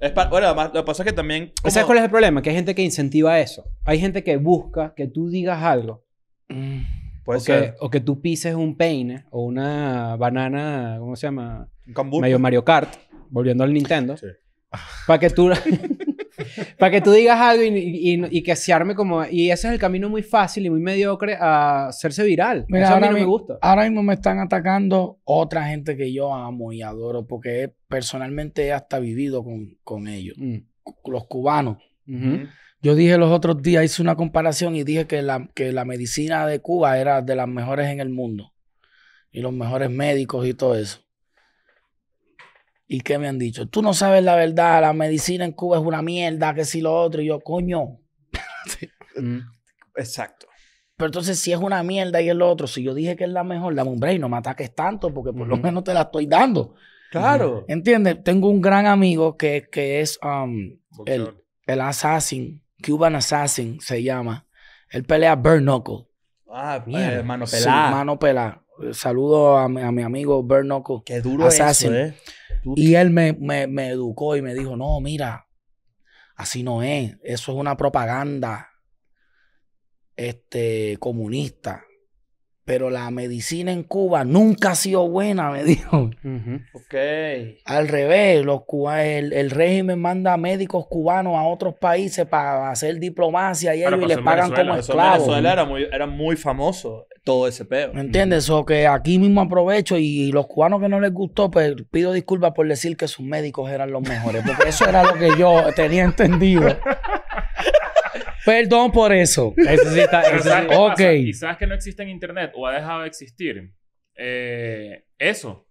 Es lo que pasa es que también. ¿Sabes cuál es el problema? Que hay gente que incentiva eso. Hay gente que busca que tú digas algo. Mm. Puede o, que, o que tú pises un peine o una banana, ¿cómo se llama? Un Medio Mario Kart, volviendo al Nintendo. Sí. Para que tú... para que tú digas algo y, que se arme como... Y ese es el camino muy fácil y muy mediocre a hacerse viral. Eso a mí no me gusta. Ahora mismo me están atacando otra gente que yo amo y adoro porque personalmente he hasta vivido con, ellos. Mm. Los cubanos. Yo dije los otros días, hice una comparación y dije que la medicina de Cuba era de las mejores en el mundo. Y los mejores médicos y todo eso. ¿Y qué me han dicho? Tú no sabes la verdad, la medicina en Cuba es una mierda, que si lo otro. Y yo, coño. Mm, exacto. Pero entonces, si es una mierda y es lo otro, si yo dije que es la mejor, la un break, no me ataques tanto, porque por lo menos te la estoy dando. Claro. ¿Entiendes? Tengo un gran amigo que, es um, el, el, Assassin, Cuban Assassin se llama. Él pelea Burn Knuckle. Ah, eh, Mierda. mano pelada. Sí, mano Saludo a mi, amigo Burn Knuckle. Qué duro Assassin. Eh. Y él me, me, educó y me dijo, no, mira, así no es, eso es una propaganda este, comunista pero la medicina en Cuba nunca ha sido buena, me dijo. Al revés, los cubanos, el, régimen manda médicos cubanos a otros países para hacer diplomacia y, ellos, y les pagan como esclavos. Eso era muy, era famoso todo ese peo. ¿Me entiendes? que aquí mismo aprovecho y, los cubanos que no les gustó, pues, pido disculpas por decir que sus médicos eran los mejores, porque eso era lo que yo tenía entendido. Perdón por eso. eso sí está, ¿sabes que no existe en internet o ha dejado de existir. Eh, eso.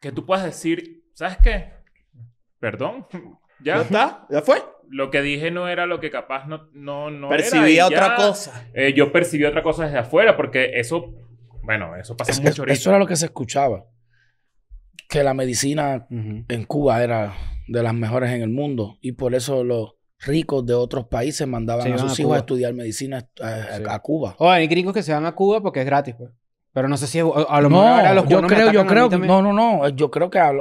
Que tú puedas decir, ¿sabes qué? Perdón. Ya, Ya está, ya fue. lo que dije no era lo que capaz no, no, no era, Percibía otra cosa. Eh, yo percibí otra cosa desde afuera porque eso, bueno, eso pasa mucho ahorita. Eso era lo que se escuchaba. Que la medicina en Cuba era de las mejores en el mundo. Y por eso lo- ricos de otros países mandaban a sus hijos a estudiar medicina eh, a, Cuba. O oh, hay gringos que se van a Cuba porque es gratis, pues. Pero no sé si a lo mejor yo creo, yo creo, no, no, no, yo creo que a,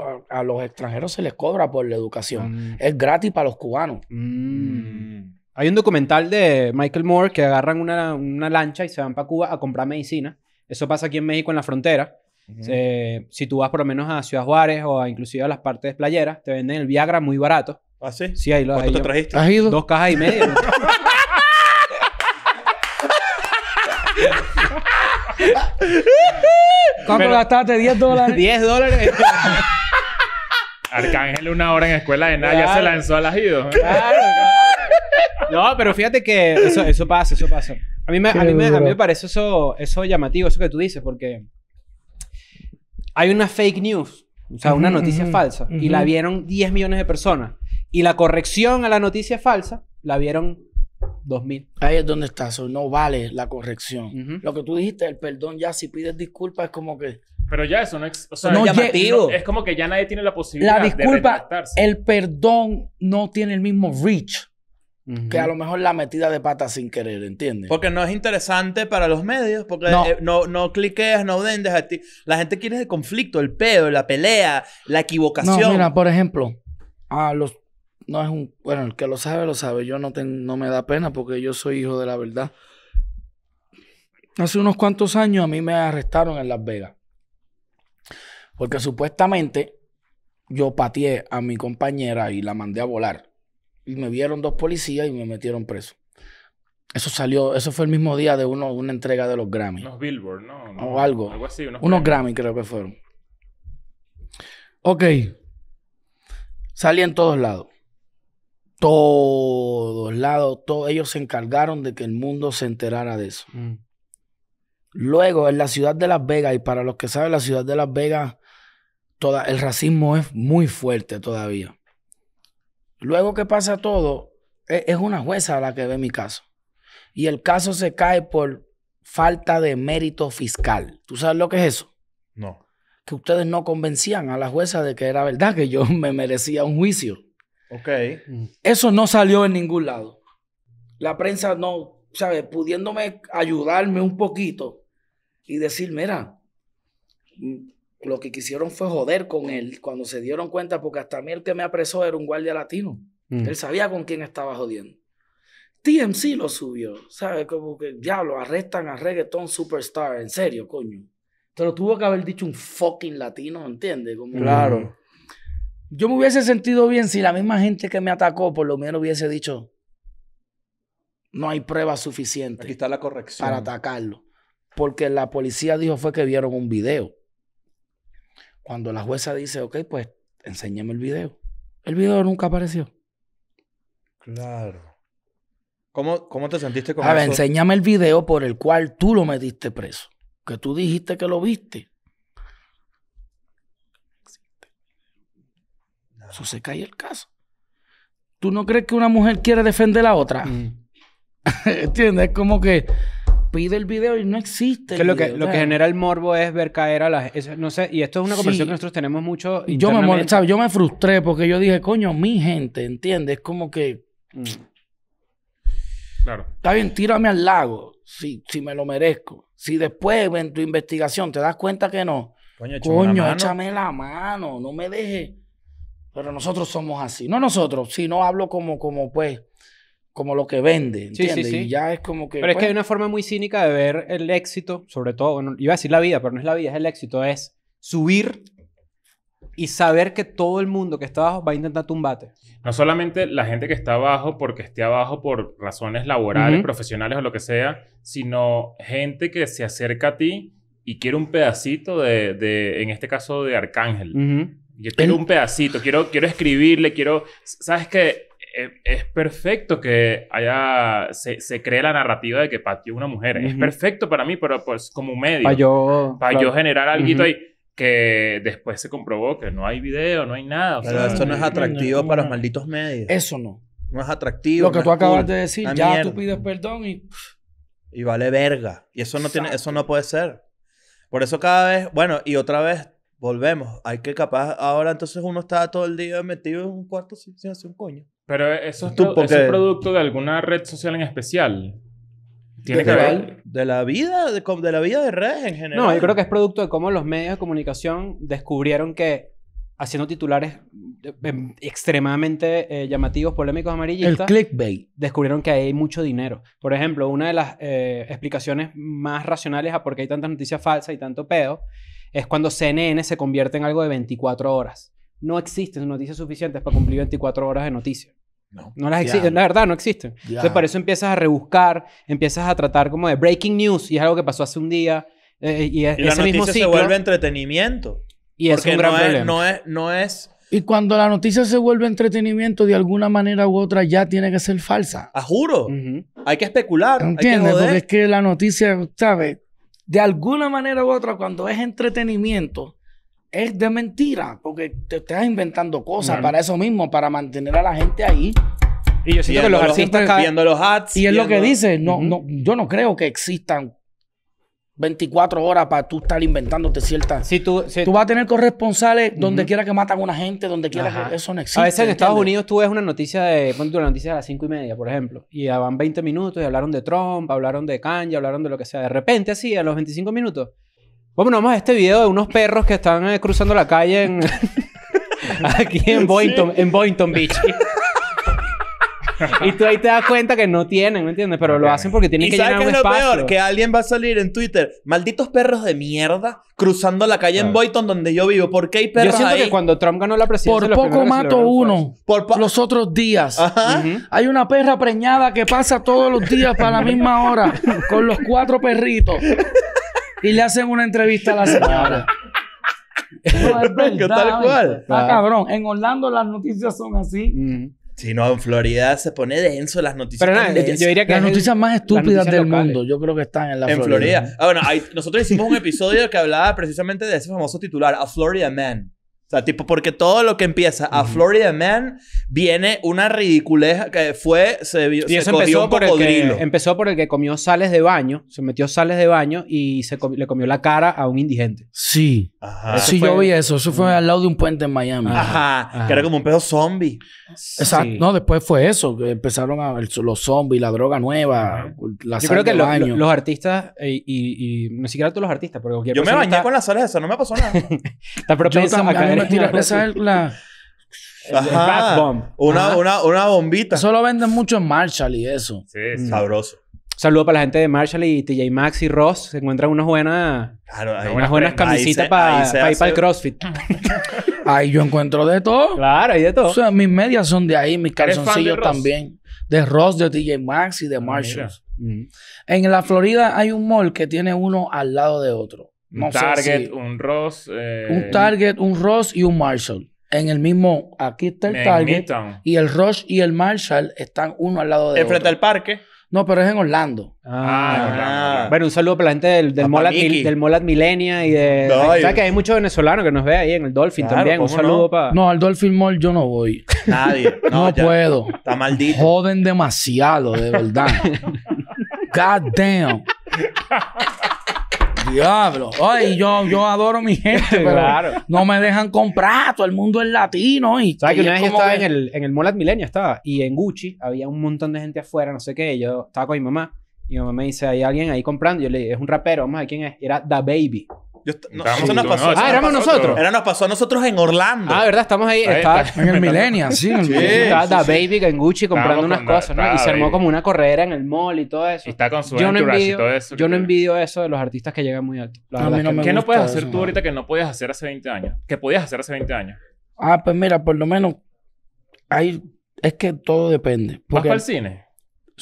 los extranjeros se les cobra por la educación. Mm. Es gratis para los cubanos. Mm. Hay un documental de Michael Moore que agarran una, lancha y se van para Cuba a comprar medicina. Eso pasa aquí en México en la frontera. si tú vas por lo menos a Ciudad Juárez o a, inclusive a las partes playeras, te venden el Viagra muy barato. ¿Ah, sí? Sí, ahí lo ¿Cuánto te trajiste? ¿Has ido? Dos cajas y media. ¿Cuánto gastaste? ¿10 dólares? 10 dólares. Arcángel una hora en escuela de nada ya se lanzó al ajido. Claro, No, pero fíjate que eso, pasa, eso pasa. A mí me, me, parece eso, eso llamativo, eso que tú dices, porque hay una fake news, o sea, una noticia falsa, y la vieron 10 millones de personas. Y la corrección a la noticia falsa la vieron 2000. Ahí es donde está, eso no vale la corrección. Lo que tú dijiste, el perdón ya, si pides disculpas es como que... Pero ya eso no es... no es, es como que ya nadie tiene la posibilidad la disculpa, El perdón no tiene el mismo reach. Que a lo mejor la metida de pata sin querer, ¿entiendes? Porque no es interesante para los medios, porque eh, no, no, cliqueas, no vendes a ti. La gente quiere el conflicto, el pedo, la pelea, la equivocación. No, mira, por ejemplo, a los no es un, bueno, el que lo sabe, lo sabe. Yo no, no me da pena porque yo soy hijo de la verdad. Hace unos cuantos años a mí me arrestaron en Las Vegas. Porque supuestamente yo pateé a mi compañera y la mandé a volar. Y me vieron dos policías y me metieron preso. Eso salió, eso fue el mismo día de una entrega de los Grammy. Los Billboard, ¿no? o algo. algo así, unos, unos Grammy creo que fueron. Ok. Salí en todos lados todos lados, todos ellos se encargaron de que el mundo se enterara de eso. Mm. Luego, en la ciudad de Las Vegas, y para los que saben, la ciudad de Las Vegas, toda, el racismo es muy fuerte todavía. Luego que pasa todo, es, es una jueza la que ve mi caso. Y el caso se cae por falta de mérito fiscal. ¿Tú sabes lo que es eso? No. Que ustedes no convencían a la jueza de que era verdad que yo me merecía un juicio. Okay. Eso no salió en ningún lado. La prensa no, ¿sabes? Pudiéndome ayudarme un poquito y decir, mira, mm, lo que quisieron fue joder con él cuando se dieron cuenta, porque hasta a mí el que me apresó era un guardia latino. Mm. Él sabía con quién estaba jodiendo. TMC lo subió, ¿sabes? Como que, diablo, arrestan a reggaeton superstar, en serio, coño. Pero tuvo que haber dicho un fucking latino, ¿entiendes? Como, claro. Yo me hubiese sentido bien si la misma gente que me atacó por lo menos hubiese dicho, no hay pruebas suficientes. está la Para atacarlo. Porque la policía dijo fue que vieron un video. Cuando la jueza dice, ok, pues enséñame el video. El video nunca apareció. Claro. ¿Cómo, cómo te sentiste con eso? A ver, enséñame el video por el cual tú lo metiste preso. Que tú dijiste que lo viste. Eso se cae el caso. ¿Tú no crees que una mujer quiere defender a otra? Mm. ¿Entiendes? Es como que pide el video y no existe. lo, que, lo que genera el morbo es ver caer a las... no sé, y esto es una conversación que nosotros tenemos mucho. Yo me, yo me frustré porque yo dije, coño, mi gente, ¿entiendes? Es como que. Mm. Claro. Está bien, tírame al lago, si, si me lo merezco. Si después en tu investigación te das cuenta que no, coño, échame, la, mano. échame la mano, no me dejes pero nosotros somos así. No nosotros, si no hablo como, como pues, como lo que vende, ¿entiendes? Sí, sí, sí. Y ya es como que... Pero es que pues, hay una forma muy cínica de ver el éxito, sobre todo, iba a decir la vida, pero no es la vida, es el éxito, es subir y saber que todo el mundo que está abajo va a intentar tumbarte. No solamente la gente que está abajo porque esté abajo por razones laborales, profesionales o lo que sea, sino gente que se acerca a ti y quiere un pedacito de, de en este caso, de Arcángel. Uh yo quiero un pedacito, quiero, quiero escribirle, quiero... ¿Sabes qué? E, es perfecto que haya, se, se, cree la narrativa de que pateó una mujer. Es perfecto para mí, pero pues como medio. Para yo, Para yo generar algo ahí que después se comprobó que no hay video, no hay nada. pero eso no es atractivo para los malditos medios. Eso no. No es atractivo. Lo que tú acabas de decir, ya tú pides perdón y... Y vale verga. Y eso no, tiene, eso no puede ser. Por eso cada vez, bueno, y otra vez volvemos. Hay que capaz, ahora entonces uno está todo el día metido en un cuarto sin, hacer un coño. Pero eso es, es producto de alguna red social en especial. Tiene que ver. De la vida, de, de, la vida de redes en general. No, yo creo que es producto de cómo los medios de comunicación descubrieron que haciendo titulares eh, em, extremadamente eh, llamativos, polémicos, amarillistas. El clickbait. Descubrieron que hay mucho dinero. Por ejemplo, una de las eh, explicaciones más racionales a por qué hay tantas noticias falsas y tanto pedo es cuando CNN se convierte en algo de 24 horas. No existen noticias suficientes para cumplir 24 horas de noticias. No, no las existen, la verdad, no existen. Entonces, para eso empiezas a rebuscar, empiezas a tratar como de breaking news, y es algo que pasó hace un día. Eh, y, es, y, ese mismo se vuelve entretenimiento. Y es un gran no problema. no, es, Y cuando la noticia se vuelve entretenimiento, de alguna manera u otra ya tiene que ser falsa. ¡A juro! Hay que especular. ¿Entiendes? que Porque es que la noticia, ¿sabes? de alguna manera u otra, cuando es entretenimiento, es de mentira, porque te estás inventando cosas para eso mismo, para mantener a la gente ahí. Y yo siento que los artistas los, viendo los ads. Y es lo que dice, no, no, yo no creo que existan 24 horas para tú estar inventándote ciertas. Si tú, tú vas a tener corresponsales donde quiera que matan a una gente, donde quiera que eso no existe. A veces en Estados Unidos tú ves una noticia de, ponte una noticia a las 5 y media, por ejemplo, y van 20 minutos y hablaron de Trump, hablaron de Kanye, hablaron de lo que sea. De repente, así, a los 25 minutos, vamos nomás a este video de unos perros que están eh, cruzando la calle en, aquí en Boynton, en Boynton Beach. y tú ahí te das cuenta que no tienen, ¿me entiendes? Pero lo hacen porque tienen que llenar un espacio. Y ¿Sabes lo peor? Que alguien va a salir en Twitter, malditos perros de mierda, cruzando la calle en Boyton donde yo vivo. ¿Por qué hay perros Yo siento que cuando Trump ganó la presidencia... Por poco mato uno por los otros días. Hay una perra preñada que pasa todos los días para la misma hora con los cuatro perritos. Y le hacen una entrevista a la señora. es tal cual. Ah, cabrón. En Orlando las noticias son así. Si no, en Florida se pone denso las noticias. Pero yo diría que las noticias más estúpidas del mundo, yo creo que están en la en Florida. Ah, bueno, hay, nosotros hicimos un episodio que hablaba precisamente de ese famoso titular, A Florida Man tipo, porque todo lo que empieza a Florida Man viene una ridiculez que fue, se se empezó por el que, empezó por el que comió sales de baño, se metió sales de baño y se le comió la cara a un indigente. Sí. Eso Sí, yo vi eso. Eso fue al lado de un puente en Miami. Ajá. Que era como un pedo zombie. Exacto. No, después fue eso. Empezaron los zombies, la droga nueva, la Yo creo que los los artistas, eh, y, ni siquiera todos los artistas, porque Yo me bañé con las sales de eso, no me pasó nada. Está propenso a caer Tira, esa la. Una, Una, bombita. Solo venden mucho en Marshall y eso. Sí, mm. Sabroso. Saludo para la gente de Marshall y TJ Maxx y Ross. Se encuentran unas buenas, unas buenas camisitas para para el CrossFit. ahí yo encuentro de todo. Claro, y de todo. mis medias son de ahí, mis calzoncillos también. De Ross, de TJ Maxx y de ah, Marshall. Mm. En la Florida hay un mall que tiene uno al lado de otro un Target, un Ross. Eh, un Target, un Ross y un Marshall. En el mismo, aquí está el Target. Y el Ross y el Marshall están uno al lado de Enfrente al parque. No, pero es ah, en Orlando. Ah, Bueno, un saludo para la gente del, del Molat, del Millenia y de. sea que hay muchos venezolanos que nos ve ahí en el Dolphin también? Un saludo para. No, al Dolphin Mall yo no voy. Nadie. No, no puedo. Está maldito. Joden demasiado, de verdad. God damn. Diablo. Ay, yo, yo adoro mi gente, claro. no me dejan comprar. Todo el mundo es latino. Y, ¿Sabes que una vez estaba en, el, en el Mall estaba, y en Gucci había un montón de gente afuera, no sé qué. Yo estaba con mi mamá y mi mamá me dice, hay alguien ahí comprando. Yo le dije, es un rapero, vamos quién es. Era The Baby. Ah, éramos nosotros. Era nos pasó a nosotros en Orlando. Ah, ¿verdad? Estamos ahí. En el Millennium, sí. estaba Da Baby en Gucci comprando unas cosas, ¿no? Y se armó como una corredera en el mall y todo eso. Y eso. está con su Yo y todo eso. yo no envidio eso de los artistas que llegan muy alto. ¿Qué no puedes hacer tú ahorita que no podías hacer hace 20 años? Que podías hacer hace 20 años. Ah, pues mira, por lo menos hay... Es que todo depende. ¿Vas para el cine?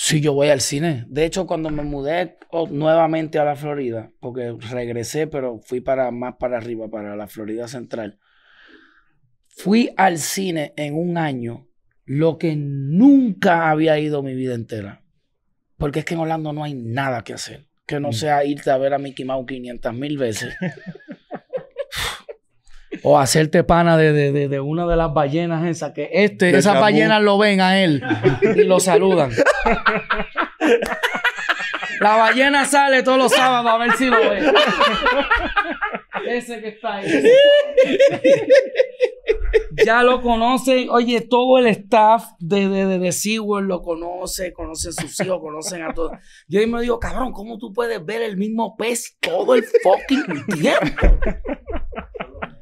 Sí, yo voy al cine. De hecho, cuando me mudé nuevamente a la Florida, porque regresé, pero fui para más para arriba, para la Florida Central, fui al cine en un año lo que nunca había ido mi vida entera. Porque es que en Orlando no hay nada que hacer. Que no mm. sea irte a ver a Mickey Mouse 500 mil veces. O hacerte pana de, de, de, una de las ballenas esas, que este, esas ballenas lo ven a él y lo saludan. La ballena sale todos los sábados a ver si lo ve. Ese que está ahí. ya lo conocen, oye, todo el staff de, de, de, SeaWorld lo conoce, conocen sus hijos, conocen a todos. Yo ahí me digo, cabrón, ¿cómo tú puedes ver el mismo pez todo el fucking tiempo?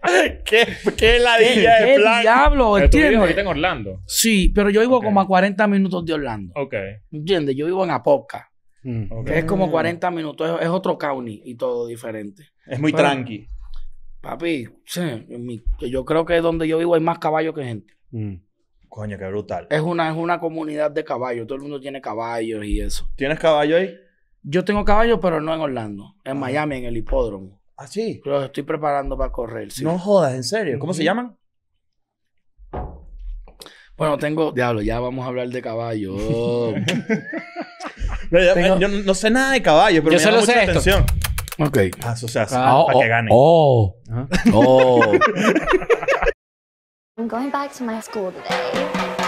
¿Qué, qué ladilla de plan? El diablo, ¿entiendes? ahorita en Orlando. Sí, pero yo vivo como a 40 minutos de Orlando. Ok. ¿Entiendes? Yo vivo en Apoca. Mm. es como 40 minutos. Es, otro county y todo diferente. Es muy tranqui. Papi, sí, yo creo que donde yo vivo hay más caballos que gente. Mm. Coño, qué brutal. Es una, es una comunidad de caballos. Todo el mundo tiene caballos y eso. ¿Tienes caballo ahí? Yo tengo caballos, pero no en Orlando. En ah. Miami, en el hipódromo. ¿Ah, sí? Los estoy preparando para correr, No jodas, en serio. ¿Cómo se llaman? Bueno, tengo. Diablo, ya vamos a hablar de caballo. Yo no sé nada de caballo, pero yo me solo sé atención. Ok. Ah, o sea, ah, para que oh, gane. Oh. Oh. I'm going back to my school today.